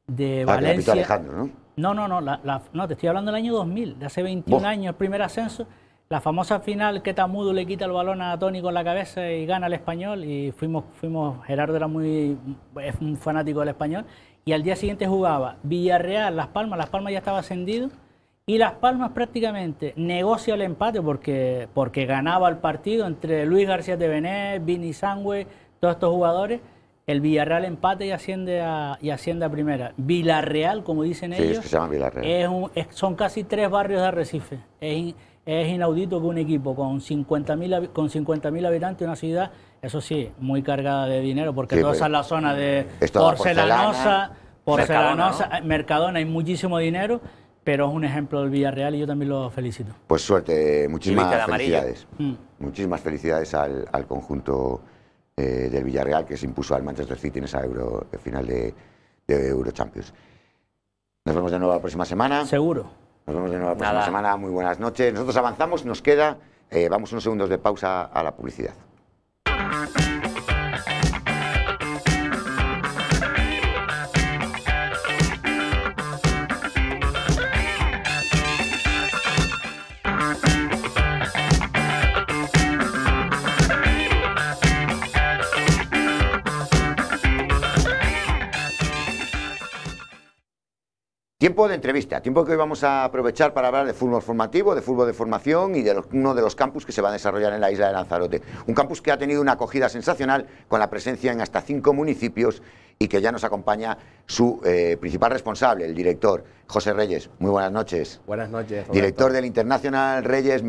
de Valencia. ¿no? No, no, no, te estoy hablando del año 2000, de hace 21 años, el primer ascenso. La famosa final que Tamudo le quita el balón a Tony con la cabeza y gana el español. Y fuimos, fuimos Gerardo era muy es un fanático del español. Y al día siguiente jugaba Villarreal, Las Palmas, Las Palmas ya estaba ascendido. Y Las Palmas prácticamente negocia el empate porque, porque ganaba el partido entre Luis García de Benet, Vini Sangüe, todos estos jugadores el Villarreal empate y asciende a, y asciende a primera. Villarreal, como dicen ellos. Es son casi tres barrios de Arrecife. Es, inaudito que un equipo con 50.000 con 50 habitantes, una ciudad, eso sí, muy cargada de dinero, porque toda pues, la zona de porcelanosa, porcelanosa, Mercadona, hay muchísimo dinero, pero es un ejemplo del Villarreal y yo también lo felicito. Pues suerte, eh, muchísimas felicidades. Mm. Muchísimas felicidades al, al conjunto eh, del Villarreal que se impuso al Manchester City en esa Euro, eh, final de, Eurochampions Euro Nos vemos de nuevo la próxima semana. Seguro. Nos vemos de nuevo la próxima semana. Muy buenas noches. Nosotros avanzamos, nos queda, eh, vamos unos segundos de pausa a la publicidad. Tiempo de entrevista, tiempo que hoy vamos a aprovechar para hablar de fútbol formativo, de fútbol de formación y de uno de los campus que se va a desarrollar en la isla de Lanzarote. Un campus que ha tenido una acogida sensacional con la presencia en hasta cinco municipios y que ya nos acompaña su eh, principal responsable, el director José Reyes. Muy buenas noches. Buenas noches. Director del International Reyes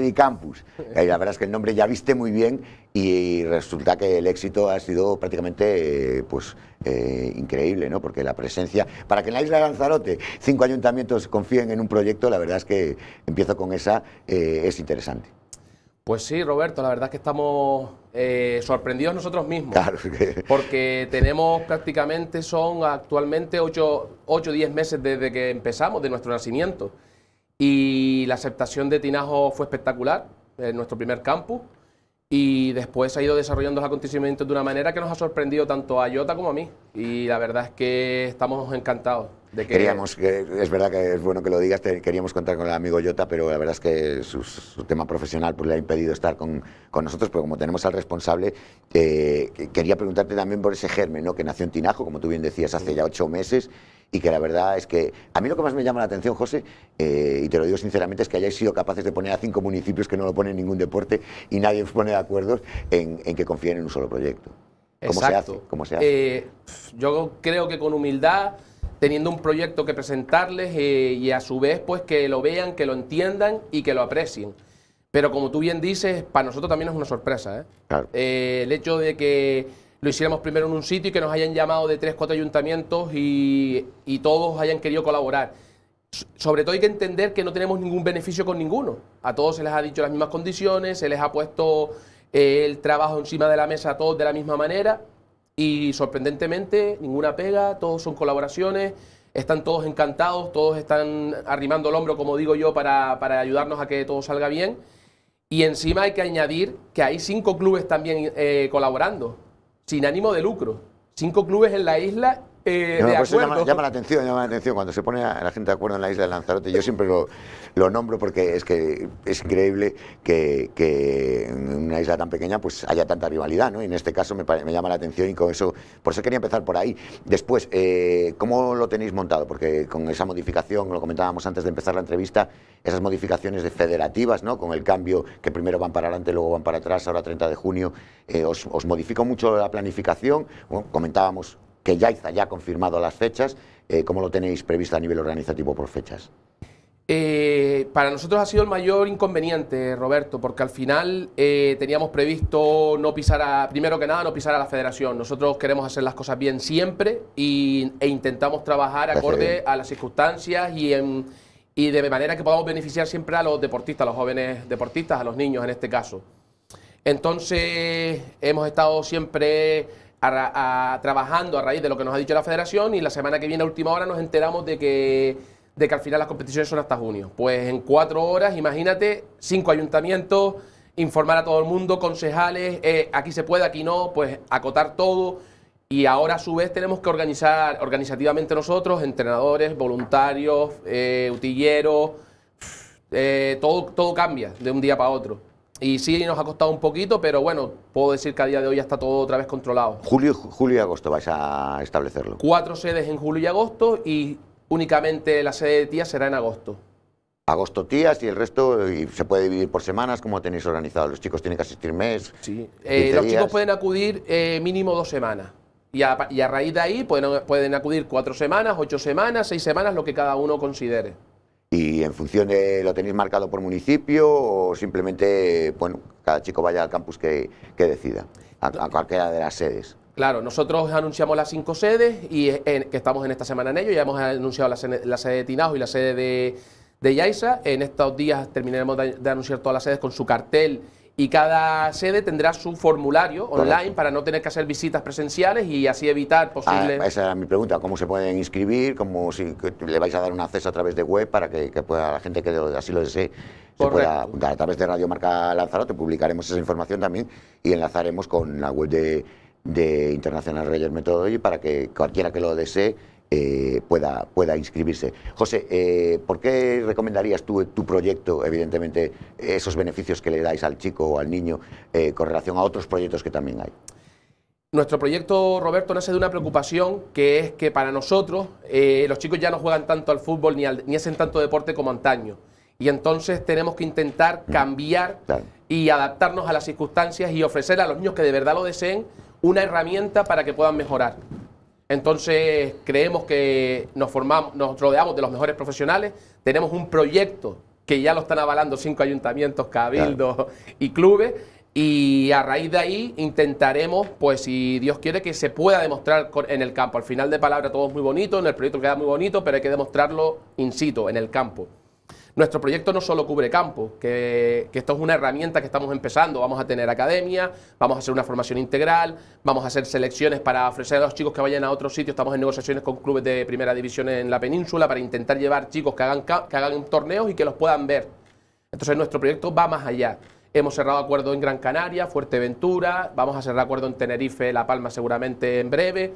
y Campus. la verdad es que el nombre ya viste muy bien y resulta que el éxito ha sido prácticamente eh, pues, eh, increíble, ¿no? porque la presencia, para que en la isla de Lanzarote cinco ayuntamientos confíen en un proyecto, la verdad es que empiezo con esa, es interesante. Pues sí, Roberto, la verdad es que estamos eh, sorprendidos nosotros mismos. Claro. Porque tenemos prácticamente, son actualmente 8 o 10 meses desde que empezamos, de nuestro nacimiento. Y la aceptación de Tinajo fue espectacular, en nuestro primer campus y después ha ido desarrollando los acontecimientos de una manera que nos ha sorprendido tanto a Yota como a mí. Y la verdad es que estamos encantados de que... Queríamos, es verdad que es bueno que lo digas, queríamos contar con el amigo Yota, pero la verdad es que su, tema profesional pues, le ha impedido estar con, nosotros, pero como tenemos al responsable, eh, quería preguntarte también por ese germen, ¿no? que nació en Tinajo, como tú bien decías, hace ya ocho meses y que la verdad es que a mí lo que más me llama la atención, José, eh, y te lo digo sinceramente, es que hayáis sido capaces de poner a cinco municipios que no lo ponen ningún deporte y nadie os pone de acuerdo en, que confíen en un solo proyecto. ¿Cómo se hace? Eh, yo creo que con humildad, teniendo un proyecto que presentarles eh, y a su vez pues que lo vean, que lo entiendan y que lo aprecien. Pero como tú bien dices, para nosotros también es una sorpresa. Claro. el hecho de que lo hiciéramos primero en un sitio y que nos hayan llamado de tres, cuatro ayuntamientos y, todos hayan querido colaborar. Sobre todo hay que entender que no tenemos ningún beneficio con ninguno. A todos se les ha dicho las mismas condiciones, se les ha puesto eh, el trabajo encima de la mesa a todos de la misma manera y sorprendentemente ninguna pega, todos son colaboraciones, están todos encantados, todos están arrimando el hombro, como digo yo, para, ayudarnos a que todo salga bien. Y encima hay que añadir que hay cinco clubes también eh, colaborando sin ánimo de lucro. Cinco clubes en la isla pues llama, llama, la atención, llama la atención cuando se pone a la gente de acuerdo en la isla de Lanzarote. Yo siempre lo, nombro porque es que es increíble que, en una isla tan pequeña pues haya tanta rivalidad, ¿no? Y en este caso me, me llama la atención y con eso, por eso quería empezar por ahí. Después, eh, ¿cómo lo tenéis montado? Porque con esa modificación, lo comentábamos antes de empezar la entrevista, esas modificaciones de federativas, ¿no? Con el cambio que primero van para adelante, luego van para atrás, ahora 30 de junio, eh, os, os modificó mucho la planificación. Bueno, comentábamos que está ya ha confirmado las fechas. Eh, ¿Cómo lo tenéis previsto a nivel organizativo por fechas? Eh, para nosotros ha sido el mayor inconveniente, Roberto, porque al final eh, teníamos previsto no pisar a, primero que nada, no pisar a la federación. Nosotros queremos hacer las cosas bien siempre y, e intentamos trabajar acorde a las circunstancias y, en, y de manera que podamos beneficiar siempre a los deportistas, a los jóvenes deportistas, a los niños en este caso. Entonces hemos estado siempre a, trabajando a raíz de lo que nos ha dicho la federación y la semana que viene a última hora nos enteramos de que, de que al final las competiciones son hasta junio. Pues en cuatro horas, imagínate, cinco ayuntamientos, informar a todo el mundo, concejales, eh, aquí se puede, aquí no, pues acotar todo. Y ahora a su vez tenemos que organizar organizativamente nosotros, entrenadores, voluntarios, eh, utilleros, eh, todo, todo cambia de un día para otro. Y sí nos ha costado un poquito, pero bueno, puedo decir que a día de hoy ya está todo otra vez controlado. Julio, julio y agosto vais a establecerlo. Cuatro sedes en julio y agosto y únicamente la sede de tías será en agosto. Agosto Tías y el resto se puede dividir por semanas, como tenéis organizado? ¿Los chicos tienen que asistir mes? Sí, eh, los chicos pueden acudir eh, mínimo dos semanas. Y a, raíz de ahí pueden acudir cuatro semanas, ocho semanas, seis semanas, lo que cada uno considere y en función de lo tenéis marcado por municipio o simplemente, bueno, cada chico vaya al campus que, decida, a, cualquiera de las sedes. Claro, nosotros anunciamos las cinco sedes y que estamos en esta semana en ello, ya hemos anunciado la, sede de Tinajo y la sede de, de en estos días terminaremos de anunciar todas las sedes con su cartel y cada sede tendrá su formulario online para no tener que hacer visitas presenciales y así evitar ah, posibles... esa era mi pregunta, ¿cómo se pueden inscribir? ¿Cómo si le vais a dar un acceso a través de web para que, pueda la gente que así lo desee se pueda A través de Radio Marca Lanzarote publicaremos esa información también y enlazaremos con la web de, Internacional Reyes Metodology para que cualquiera que lo desee eh, pueda, pueda inscribirse. José, eh, ¿por qué recomendarías tú tu proyecto, evidentemente, esos beneficios que le dais al chico o al niño eh, con relación a otros proyectos que también hay? Nuestro proyecto, Roberto, nace de una preocupación que es que para nosotros los chicos ya no juegan tanto al fútbol ni, hacen tanto deporte como antaño. Y entonces tenemos que intentar mm. cambiar y adaptarnos a las circunstancias y ofrecer a los niños que de verdad lo deseen una herramienta para que puedan mejorar. Entonces creemos que nos formamos, nos rodeamos de los mejores profesionales, tenemos un proyecto que ya lo están avalando cinco ayuntamientos, cabildos y clubes. Y a raíz de ahí intentaremos, pues si Dios quiere, que se pueda demostrar en el campo. Al final de palabra todo es muy bonito, en el proyecto queda muy bonito, pero hay que demostrarlo in situ, en el campo. Nuestro proyecto no solo cubre campo, que, esto es una herramienta que estamos empezando. Vamos a tener academia, vamos a hacer una formación integral, vamos a hacer selecciones para ofrecer a los chicos que vayan a otros sitios. Estamos en negociaciones con clubes de primera división en la península para intentar llevar chicos que hagan, que hagan torneos y que los puedan ver. Entonces nuestro proyecto va más allá. Hemos cerrado acuerdos en Gran Canaria, Fuerteventura, vamos a cerrar acuerdo en Tenerife, La Palma seguramente en breve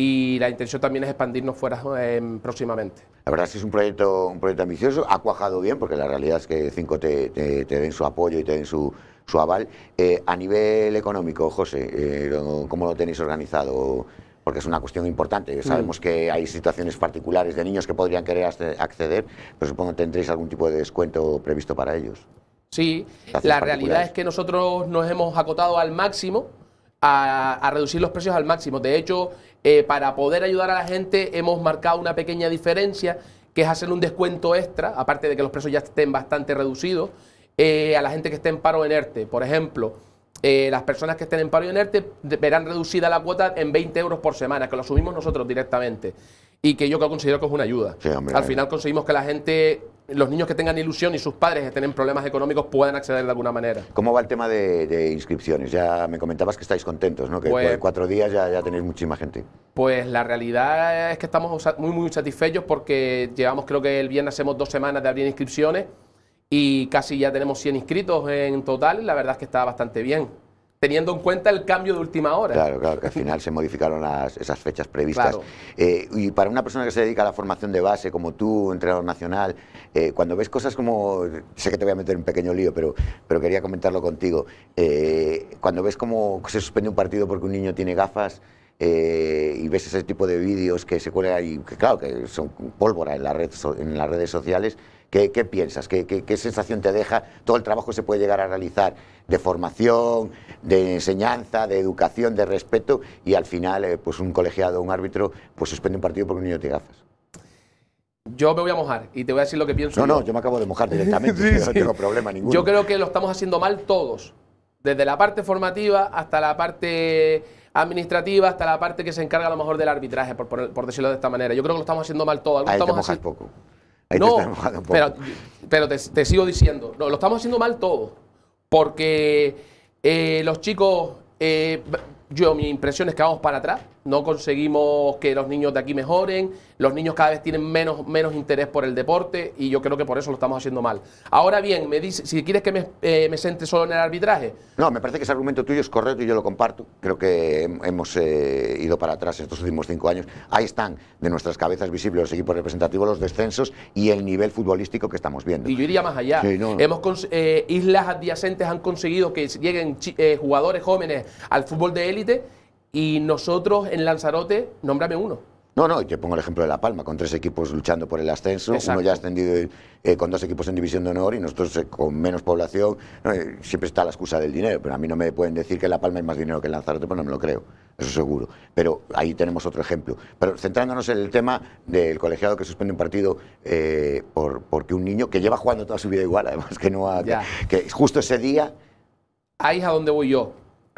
y la intención también es expandirnos fuera eh, próximamente. La verdad es que es un proyecto, un proyecto ambicioso, ha cuajado bien, porque la realidad es que 5 te, te, den su apoyo y te den su, su aval. Eh, a nivel económico, José, eh, ¿cómo lo tenéis organizado? Porque es una cuestión importante. Mm. Sabemos que hay situaciones particulares de niños que podrían querer acceder, pero supongo que tendréis algún tipo de descuento previsto para ellos. Sí, la realidad es que nosotros nos hemos acotado al máximo a, a reducir los precios al máximo. De hecho, eh, para poder ayudar a la gente hemos marcado una pequeña diferencia, que es hacer un descuento extra, aparte de que los precios ya estén bastante reducidos, eh, a la gente que esté en paro en ERTE. Por ejemplo, eh, las personas que estén en paro en ERTE verán reducida la cuota en 20 euros por semana, que lo subimos nosotros directamente. Y que yo considero que es una ayuda. Al final conseguimos que la gente los niños que tengan ilusión y sus padres que tienen problemas económicos puedan acceder de alguna manera. ¿Cómo va el tema de, inscripciones? Ya me comentabas que estáis contentos, ¿no? Que en pues- cuatro días ya, tenéis muchísima gente. Pues la realidad es que estamos muy, muy satisfechos porque llevamos, creo que el viernes hacemos dos semanas de abrir inscripciones y casi ya tenemos 100 inscritos en total. La verdad es que está bastante bien teniendo en cuenta el cambio de última hora. Claro, claro, que al final se modificaron esas fechas previstas. Eh, y para una persona que se dedica a la formación de base, como tú, entrenador nacional, eh, cuando ves cosas como, sé que te voy a meter un pequeño lío, pero, pero quería comentarlo contigo, eh, cuando ves cómo se suspende un partido porque un niño tiene gafas, y ves ese tipo de vídeos que se cuelgan y que claro que son pólvora en, red, en las redes sociales, ¿qué, piensas? ¿Qué, qué, sensación te deja todo el trabajo que se puede llegar a realizar de formación, de enseñanza, de educación, de respeto y al final eh, pues un colegiado, un árbitro, pues suspende un partido porque un niño tiene gafas. Yo me voy a mojar y te voy a decir lo que pienso. No, no, yo me acabo de mojar directamente, no tengo problema ninguno. Yo creo que lo estamos haciendo mal todos, desde la parte formativa hasta la parte administrativa, hasta la parte que se encarga a lo mejor del arbitraje, por, por, decirlo de esta manera. Yo creo que lo estamos haciendo mal todo. Ahí estamos te poco. Ahí no, poco. pero, te, sigo diciendo, no, lo estamos haciendo mal todo, porque eh, los chicos, eh, yo mi impresión es que vamos para atrás no conseguimos que los niños de aquí mejoren, los niños cada vez tienen menos, menos interés por el deporte y yo creo que por eso lo estamos haciendo mal. Ahora bien, me dice, si quieres que me, sente eh, solo en el arbitraje. No, me parece que ese argumento tuyo es correcto y yo lo comparto. Creo que hemos eh, ido para atrás estos últimos cinco años. Ahí están de nuestras cabezas visibles los equipos representativos, los descensos y el nivel futbolístico que estamos viendo. Y yo iría más allá. hemos, eh, islas adyacentes han conseguido que lleguen jugadores jóvenes al fútbol de élite y nosotros en Lanzarote, nómbrame uno. No, no, yo pongo el ejemplo de La Palma, con tres equipos luchando por el ascenso, uno ya ascendido eh, con dos equipos en división de honor y nosotros eh, con menos población. Eh, siempre está la excusa del dinero, pero a mí no me pueden decir que La Palma hay más dinero que Lanzarote, pues no me lo creo, eso seguro. Pero ahí tenemos otro ejemplo. Pero centrándonos en el tema del colegiado que suspende un partido por, porque un niño que lleva jugando toda su vida igual, además que no ha, que, justo ese día... Ahí a dónde voy yo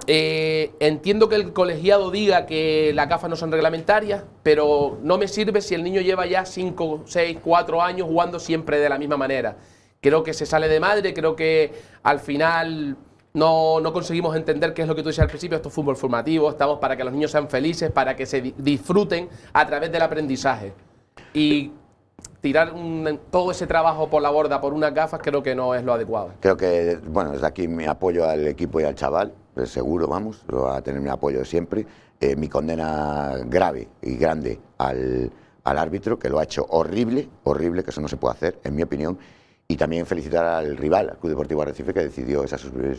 eh, entiendo que el colegiado diga que las gafas no son reglamentarias, pero no me sirve si el niño lleva ya 5, 6, 4 años jugando siempre de la misma manera. Creo que se sale de madre, creo que al final no, conseguimos entender qué es lo que tú decías al principio, esto es fútbol formativo, estamos para que los niños sean felices, para que se disfruten a través del aprendizaje. Y tirar todo ese trabajo por la borda, por unas gafas, creo que no es lo adecuado. Creo que, bueno, desde aquí mi apoyo al equipo y al chaval. Eh, seguro, vamos, va a tener mi apoyo de siempre. Eh, mi condena grave y grande al, árbitro, que lo ha hecho horrible, horrible, que eso no se puede hacer, en mi opinión. Y también felicitar al rival, al Club Deportivo Arrecife, que decidió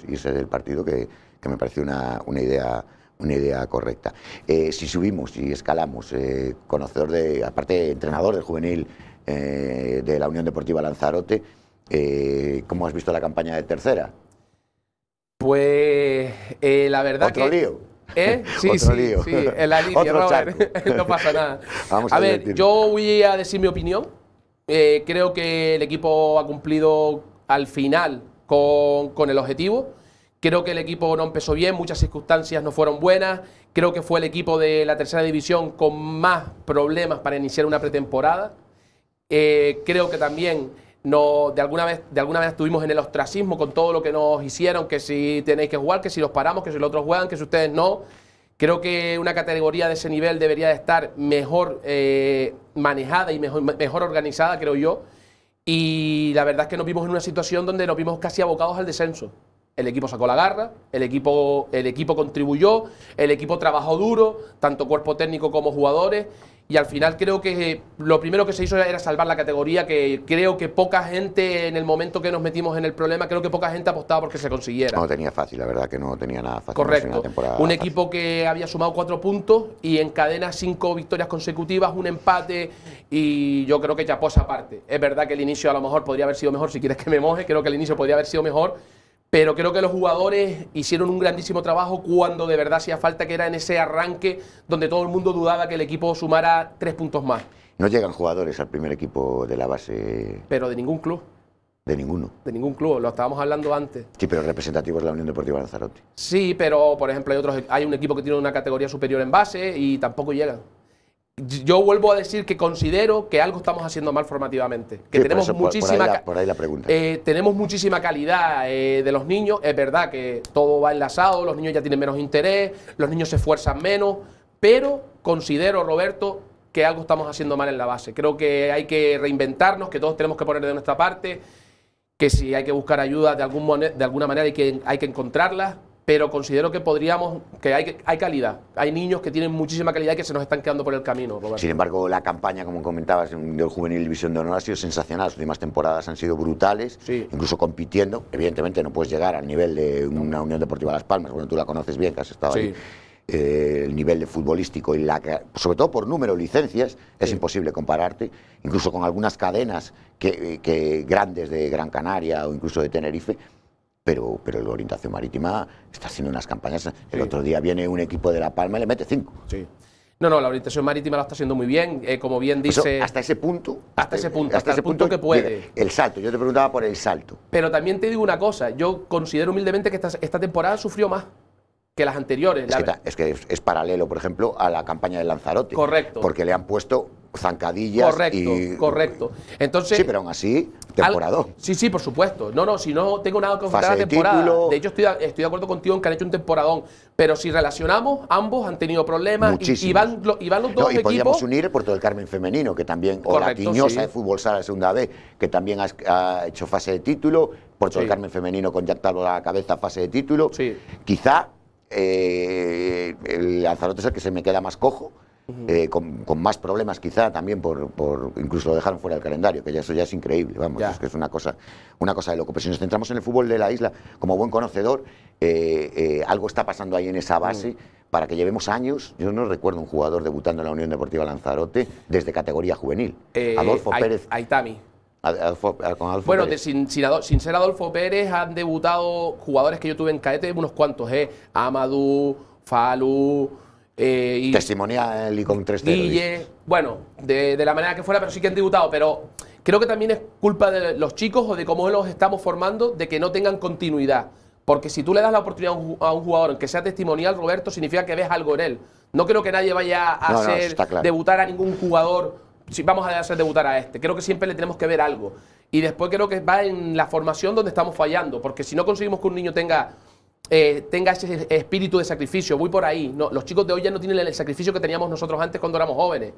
irse del partido, que, me pareció una, idea una idea correcta. Eh, si subimos, y escalamos, conocedor de, aparte entrenador del juvenil de la Unión Deportiva Lanzarote, ¿cómo has visto la campaña de tercera? Pues eh, la verdad Otro que... Lío. ¿Eh? Sí, Otro sí, lío. sí, en no pasa nada. a, ver, yo voy a decir mi opinión. Eh, creo que el equipo ha cumplido al final con, el objetivo. Creo que el equipo no empezó bien, muchas circunstancias no fueron buenas. Creo que fue el equipo de la tercera división con más problemas para iniciar una pretemporada. Eh, creo que también no, de, alguna vez, de alguna vez estuvimos en el ostracismo con todo lo que nos hicieron, que si tenéis que jugar, que si los paramos, que si los otros juegan, que si ustedes no. Creo que una categoría de ese nivel debería de estar mejor eh, manejada y mejor, mejor organizada, creo yo. Y la verdad es que nos vimos en una situación donde nos vimos casi abocados al descenso. El equipo sacó la garra, el equipo, el equipo contribuyó, el equipo trabajó duro, tanto cuerpo técnico como jugadores y al final creo que lo primero que se hizo era salvar la categoría, que creo que poca gente en el momento que nos metimos en el problema, creo que poca gente apostaba porque se consiguiera. No tenía fácil, la verdad que no tenía nada fácil. Correcto. un equipo que había sumado cuatro puntos y en cadena cinco victorias consecutivas, un empate y yo creo que chapó esa parte. Es verdad que el inicio a lo mejor podría haber sido mejor, si quieres que me moje, creo que el inicio podría haber sido mejor pero creo que los jugadores hicieron un grandísimo trabajo cuando de verdad hacía falta, que era en ese arranque donde todo el mundo dudaba que el equipo sumara tres puntos más. No llegan jugadores al primer equipo de la base. Pero de ningún club. De ninguno. De ningún club, lo estábamos hablando antes. Sí, pero representativo de la Unión Deportiva Lanzarote. Sí, pero por ejemplo hay otros, hay un equipo que tiene una categoría superior en base y tampoco llegan yo vuelvo a decir que considero que algo estamos haciendo mal formativamente. Que tenemos muchísima. tenemos muchísima calidad eh, de los niños. Es verdad que todo va enlazado, los niños ya tienen menos interés, los niños se esfuerzan menos. Pero considero, Roberto, que algo estamos haciendo mal en la base. Creo que hay que reinventarnos, que todos tenemos que poner de nuestra parte, que si hay que buscar ayuda de, algún, de alguna manera hay que, hay que encontrarla pero considero que podríamos, que hay, calidad. Hay niños que tienen muchísima calidad y que se nos están quedando por el camino, Sin embargo, la campaña, como comentabas, del Juvenil Visión de Honor ha sido sensacional. Las últimas temporadas han sido brutales, incluso compitiendo. Evidentemente no puedes llegar al nivel de una Unión Deportiva de Las Palmas, bueno, tú la conoces bien, que has estado ahí. Eh, el nivel de futbolístico y sobre todo por número de licencias es imposible compararte incluso con algunas cadenas eh, grandes de Gran Canaria o incluso de Tenerife pero, pero la orientación marítima está haciendo unas campañas. El otro día viene un equipo de La Palma y le mete cinco. Sí. No, no, la orientación marítima la está haciendo muy bien, eh, como bien pues dice... hasta ese punto... Hasta, ese eh, punto, hasta, ese punto, que puede. El salto, yo te preguntaba por el salto. Pero también te digo una cosa, yo considero humildemente que esta temporada sufrió más que las anteriores. Es, que, es paralelo, por ejemplo, a la campaña de Lanzarote. Correcto. Porque le han puesto zancadillas correcto, y... Correcto, Entonces... Sí, pero aún así, Temporadón Sí, sí, por supuesto. No, no, si no tengo nada que ofrecer temporada. De, hecho, estoy, de acuerdo contigo en que han hecho un temporadón. Pero si relacionamos, ambos han tenido problemas y, y, van, los dos equipos y podríamos unir todo del Carmen femenino, que también... o la Tiñosa de Fútbol Sala de Segunda B, que también ha, hecho fase de título. Puerto todo del Carmen femenino con Jack a la cabeza, fase de título. Sí. Quizá eh, el Lanzarote es el que se me queda más cojo, eh, con, más problemas quizá también por, incluso lo dejaron fuera del calendario, que ya eso ya es increíble, vamos, es que es una cosa, una cosa de loco. Pero si nos centramos en el fútbol de la isla, como buen conocedor, eh, algo está pasando ahí en esa base. para que llevemos años, yo no recuerdo un jugador debutando en la Unión Deportiva Lanzarote desde categoría juvenil. Adolfo Pérez. Aitami. Eh, bueno, sin, ser Adolfo Pérez han debutado jugadores que yo tuve en cadete, unos cuantos, ¿eh? Amadou, Falu eh, y Testimonial y con tres Guille, bueno, de, la manera que fuera, pero sí que han debutado, pero creo que también es culpa de los chicos o de cómo los estamos formando de que no tengan continuidad. Porque si tú le das la oportunidad a un, jugador que sea testimonial, Roberto, significa que ves algo en él. No creo que nadie vaya a hacer debutar a ningún jugador vamos a hacer debutar a este. Creo que siempre le tenemos que ver algo. Y después creo que va en la formación donde estamos fallando, porque si no conseguimos que un niño tenga, eh, tenga ese espíritu de sacrificio, voy por ahí. No, los chicos de hoy ya no tienen el sacrificio que teníamos nosotros antes cuando éramos jóvenes.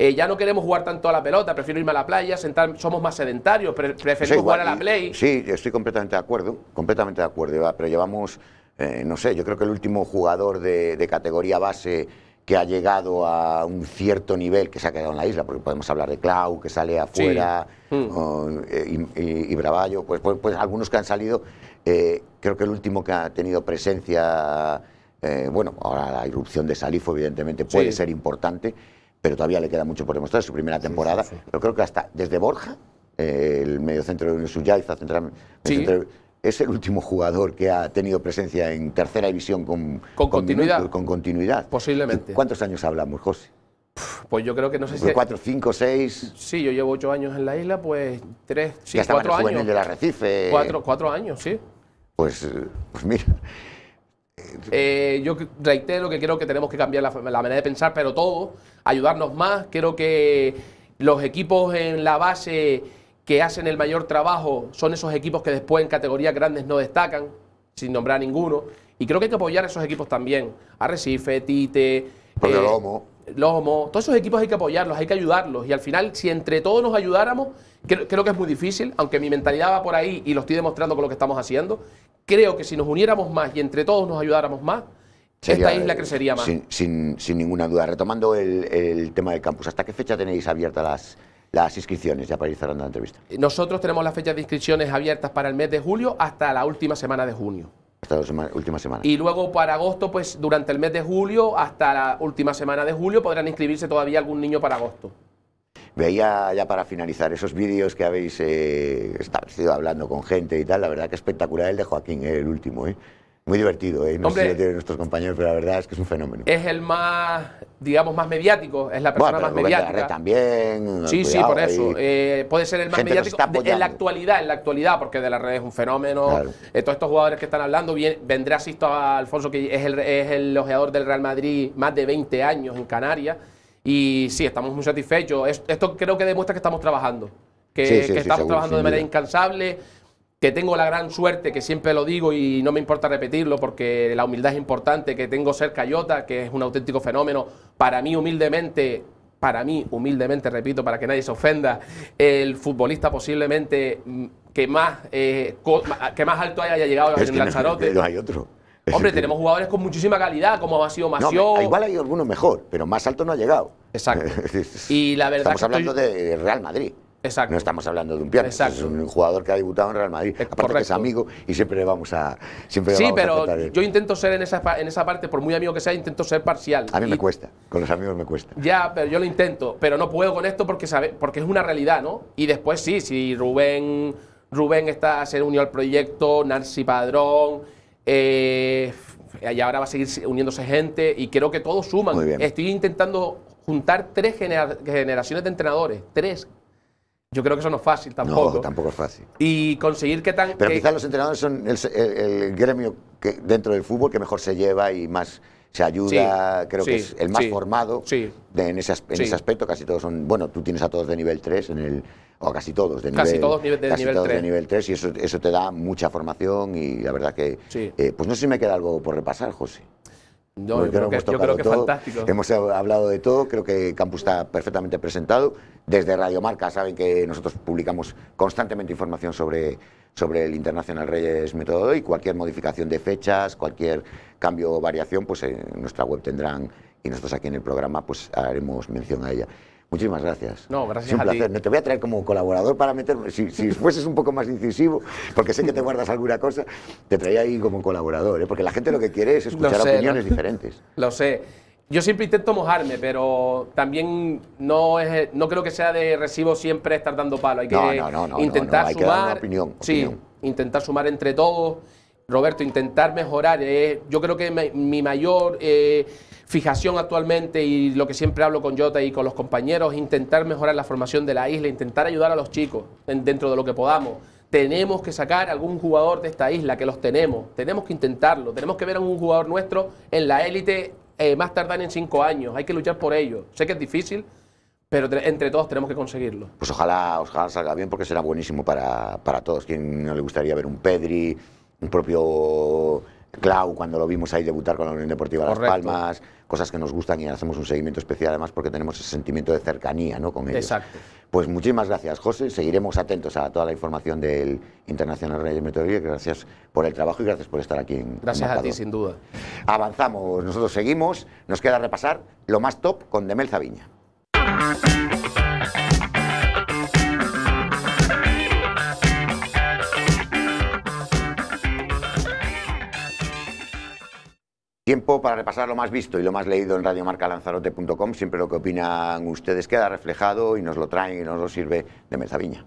Eh, ya no queremos jugar tanto a la pelota, prefiero irme a la playa, sentar, somos más sedentarios, prefiero preferimos jugar a la play. Sí, estoy completamente de acuerdo, completamente de acuerdo, pero llevamos, eh, no sé, yo creo que el último jugador de categoría base que ha llegado a un cierto nivel, que se ha quedado en la isla, porque podemos hablar de Clau, que sale afuera, hmm. eh, y, Bravallo, pues, pues, pues, algunos que han salido, eh, creo que el último que ha tenido presencia, eh, bueno, ahora la irrupción de Salifo evidentemente puede ser importante, pero todavía le queda mucho por demostrar, su primera temporada, pero creo que hasta desde Borja, el medio centro de Unisuyaiza, central, central es el último jugador que ha tenido presencia en tercera división con, continuidad. con continuidad. Posiblemente. ¿Cuántos años hablamos, José? Pues yo creo que no sé pues si... ¿Cuatro, cinco, seis? Sí, yo llevo ocho años en la isla, pues tres, sí, ya cuatro años. el de la Recife. Cuatro, cuatro años, sí. Pues, eh, pues mira... Eh, yo reitero que creo que tenemos que cambiar la, la manera de pensar, pero todo, ayudarnos más. Creo que los equipos en la base que hacen el mayor trabajo son esos equipos que después en categorías grandes no destacan, sin nombrar ninguno. Y creo que hay que apoyar a esos equipos también. Arrecife, Tite, eh, Lomo. Todos esos equipos hay que apoyarlos, hay que ayudarlos. Y al final, si entre todos nos ayudáramos, creo, que es muy difícil, aunque mi mentalidad va por ahí y lo estoy demostrando con lo que estamos haciendo. Creo que si nos uniéramos más y entre todos nos ayudáramos más, Esta isla crecería eh, más. Sin, ninguna duda. Retomando el, el, tema del campus, ¿hasta qué fecha tenéis abiertas las, las inscripciones, ya para ir cerrando la entrevista. Nosotros tenemos las fechas de inscripciones abiertas para el mes de julio hasta la última semana de junio. Hasta la última semana. Y luego para agosto, pues durante el mes de julio hasta la última semana de julio podrán inscribirse todavía algún niño para agosto. Veía ya para finalizar esos vídeos que habéis eh, estado hablando con gente y tal, la verdad que espectacular el de Joaquín, eh, el último. Eh. Muy divertido, ¿eh? no sé si lo tienen nuestros compañeros, pero la verdad es que es un fenómeno. Es el más, digamos, más mediático, es la persona bueno, más mediática. también. Sí, sí, por eso. Eh, puede ser el más mediático en la actualidad, en la actualidad, porque de la red es un fenómeno. Eh, todos estos jugadores que están hablando, bien, vendrá asisto a Alfonso, que es el, es el ojeador del Real Madrid más de 20 años en Canarias. Y sí, estamos muy satisfechos. Esto creo que demuestra que estamos trabajando, que, estamos trabajando de manera incansable que tengo la gran suerte, que siempre lo digo y no me importa repetirlo porque la humildad es importante, que tengo ser Cayota, que es un auténtico fenómeno. Para mí, humildemente, para mí, humildemente, repito, para que nadie se ofenda, el futbolista posiblemente mm, que más, eh, que más alto haya llegado es en Lanzarote. No, hay otro. Hombre, tenemos jugadores con muchísima calidad, como ha sido Mació. igual hay algunos mejor, pero más alto no ha llegado. Exacto. y la verdad Estamos hablando de Real Madrid. No estamos hablando de un piano, es un jugador que ha debutado en Real Madrid, eh, aparte es amigo y siempre vamos a siempre Sí, pero yo intento ser en esa, en esa parte, por muy amigo que sea, intento ser parcial. A mí me cuesta, con los amigos me cuesta. Ya, pero yo lo intento, pero no puedo con esto porque, sabe, porque es una realidad, ¿no? Y después sí, si Rubén, Rubén está, se unió al proyecto, Nancy Padrón, eh, y ahora va a seguir uniéndose gente y creo que todos suman. Estoy intentando juntar tres generaciones de entrenadores, tres, yo creo que eso no es fácil tampoco. No, tampoco es fácil. Y conseguir que tan. Pero quizás los entrenadores son el, gremio que, dentro del fútbol que mejor se lleva y más se ayuda. creo que es el más formado en, ese, aspecto. Casi todos son. Bueno, tú tienes a todos de nivel 3 en el. O casi todos de nivel, casi todos de, casi todos 3. de nivel 3. Y eso, te da mucha formación y la verdad que. Eh, pues no sé si me queda algo por repasar, José. No, yo creo, que, yo fantástico. Hemos hablado de todo, creo que Campus está perfectamente presentado. Desde Radio Marca saben que nosotros publicamos constantemente información sobre, sobre el International Reyes Método y cualquier modificación de fechas, cualquier cambio o variación, pues en nuestra web tendrán y nosotros aquí en el programa pues haremos mención a ella. Muchísimas gracias. No, gracias. Es un placer. te voy a traer como colaborador para meterme. Si, si, fueses un poco más incisivo, porque sé que te guardas alguna cosa, te traía ahí como colaborador, ¿eh? porque la gente lo que quiere es escuchar opiniones diferentes. Lo sé yo siempre intento mojarme, pero también no es, no creo que sea de recibo siempre estar dando palo. Hay que intentar sumar. sí, intentar sumar entre todos. Roberto, intentar mejorar. Eh, yo creo que mi, mayor eh, fijación actualmente y lo que siempre hablo con Jota y con los compañeros, intentar mejorar la formación de la isla, intentar ayudar a los chicos dentro de lo que podamos. Tenemos que sacar algún jugador de esta isla, que los tenemos. Tenemos que intentarlo. Tenemos que ver a un jugador nuestro en la élite eh, más tardan en cinco años, hay que luchar por ello. Sé que es difícil, pero entre todos tenemos que conseguirlo. Pues ojalá, ojalá salga bien porque será buenísimo para, todos. ¿Quién no le gustaría ver un Pedri, un propio Clau cuando lo vimos ahí debutar con la Unión Deportiva Las Palmas? Cosas que nos gustan y hacemos un seguimiento especial además porque tenemos ese sentimiento de cercanía ¿no? con ellos. Exacto. Pues muchísimas gracias, José. Seguiremos atentos a toda la información del Internacional de Meteorología. Gracias por el trabajo y gracias por estar aquí en Gracias a ti, sin duda. Avanzamos, nosotros seguimos. Nos queda repasar lo más top con Demel Zaviña. Tiempo para repasar lo más visto y lo más leído en radiomarcalanzarote.com, siempre lo que opinan ustedes queda reflejado y nos lo traen y nos lo sirve de viña.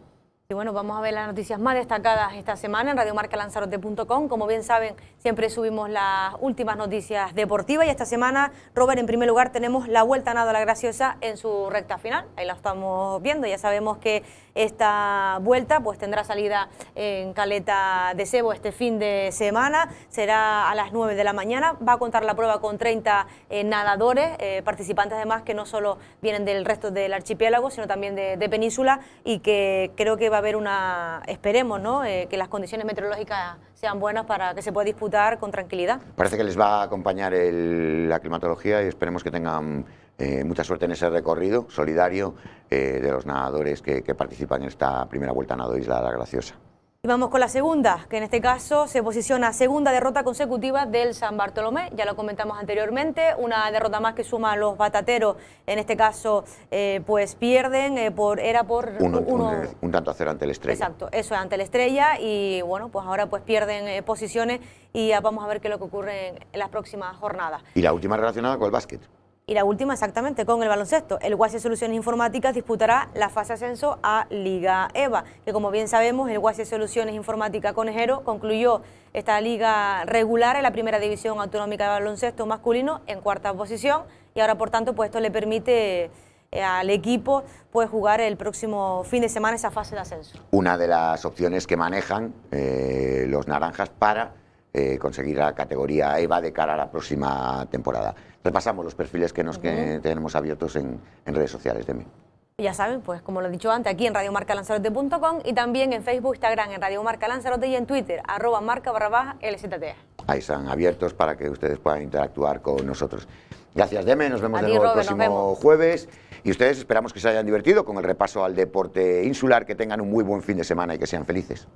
Y bueno, vamos a ver las noticias más destacadas esta semana en radiomarcalanzarote.com. Como bien saben, siempre subimos las últimas noticias deportivas y esta semana, Robert, en primer lugar tenemos la vuelta a Nado la Graciosa en su recta final. Ahí la estamos viendo, ya sabemos que esta vuelta pues tendrá salida en Caleta de Cebo este fin de semana. Será a las 9 de la mañana. Va a contar la prueba con 30 eh, nadadores, eh, participantes además que no solo vienen del resto del archipiélago, sino también de, de península y que creo que va a haber una, esperemos, eh, que las condiciones meteorológicas sean buenas para que se pueda disputar con tranquilidad. Parece que les va a acompañar la climatología y esperemos que tengan eh, mucha suerte en ese recorrido solidario eh, de los nadadores que, participan en esta primera vuelta a Nado Isla La Graciosa. Y vamos con la segunda, que en este caso se posiciona segunda derrota consecutiva del San Bartolomé, ya lo comentamos anteriormente, una derrota más que suma a los batateros, en este caso eh, pues pierden, eh, por, era por uno, un, eh, tanto a ante la estrella. Exacto, eso es ante la estrella y bueno, pues ahora pues pierden posiciones y vamos a ver qué es lo que ocurre en las próximas jornadas. Y la última relacionada con el básquet. Y la última, exactamente, con el baloncesto. El de Soluciones Informáticas disputará la fase ascenso a Liga EVA, que como bien sabemos, el de Soluciones Informática Conejero concluyó esta liga regular en la primera división autonómica de baloncesto masculino en cuarta posición y ahora, por tanto, pues esto le permite eh, al equipo puede jugar el próximo fin de semana esa fase de ascenso. Una de las opciones que manejan eh, los naranjas para eh, conseguir la categoría EVA de cara a la próxima temporada repasamos los perfiles que, nos, tenemos abiertos en, redes sociales de mí. Ya saben, pues como lo he dicho antes, aquí en radiomarcalanzarote.com y también en Facebook, Instagram, en Radio Marca Lanzarote y en Twitter, arroba marca barra baja Ahí están abiertos para que ustedes puedan interactuar con nosotros. Gracias, Deme. Nos vemos de nuevo el próximo jueves. Y ustedes esperamos que se hayan divertido con el repaso al deporte insular, que tengan un muy buen fin de semana y que sean felices.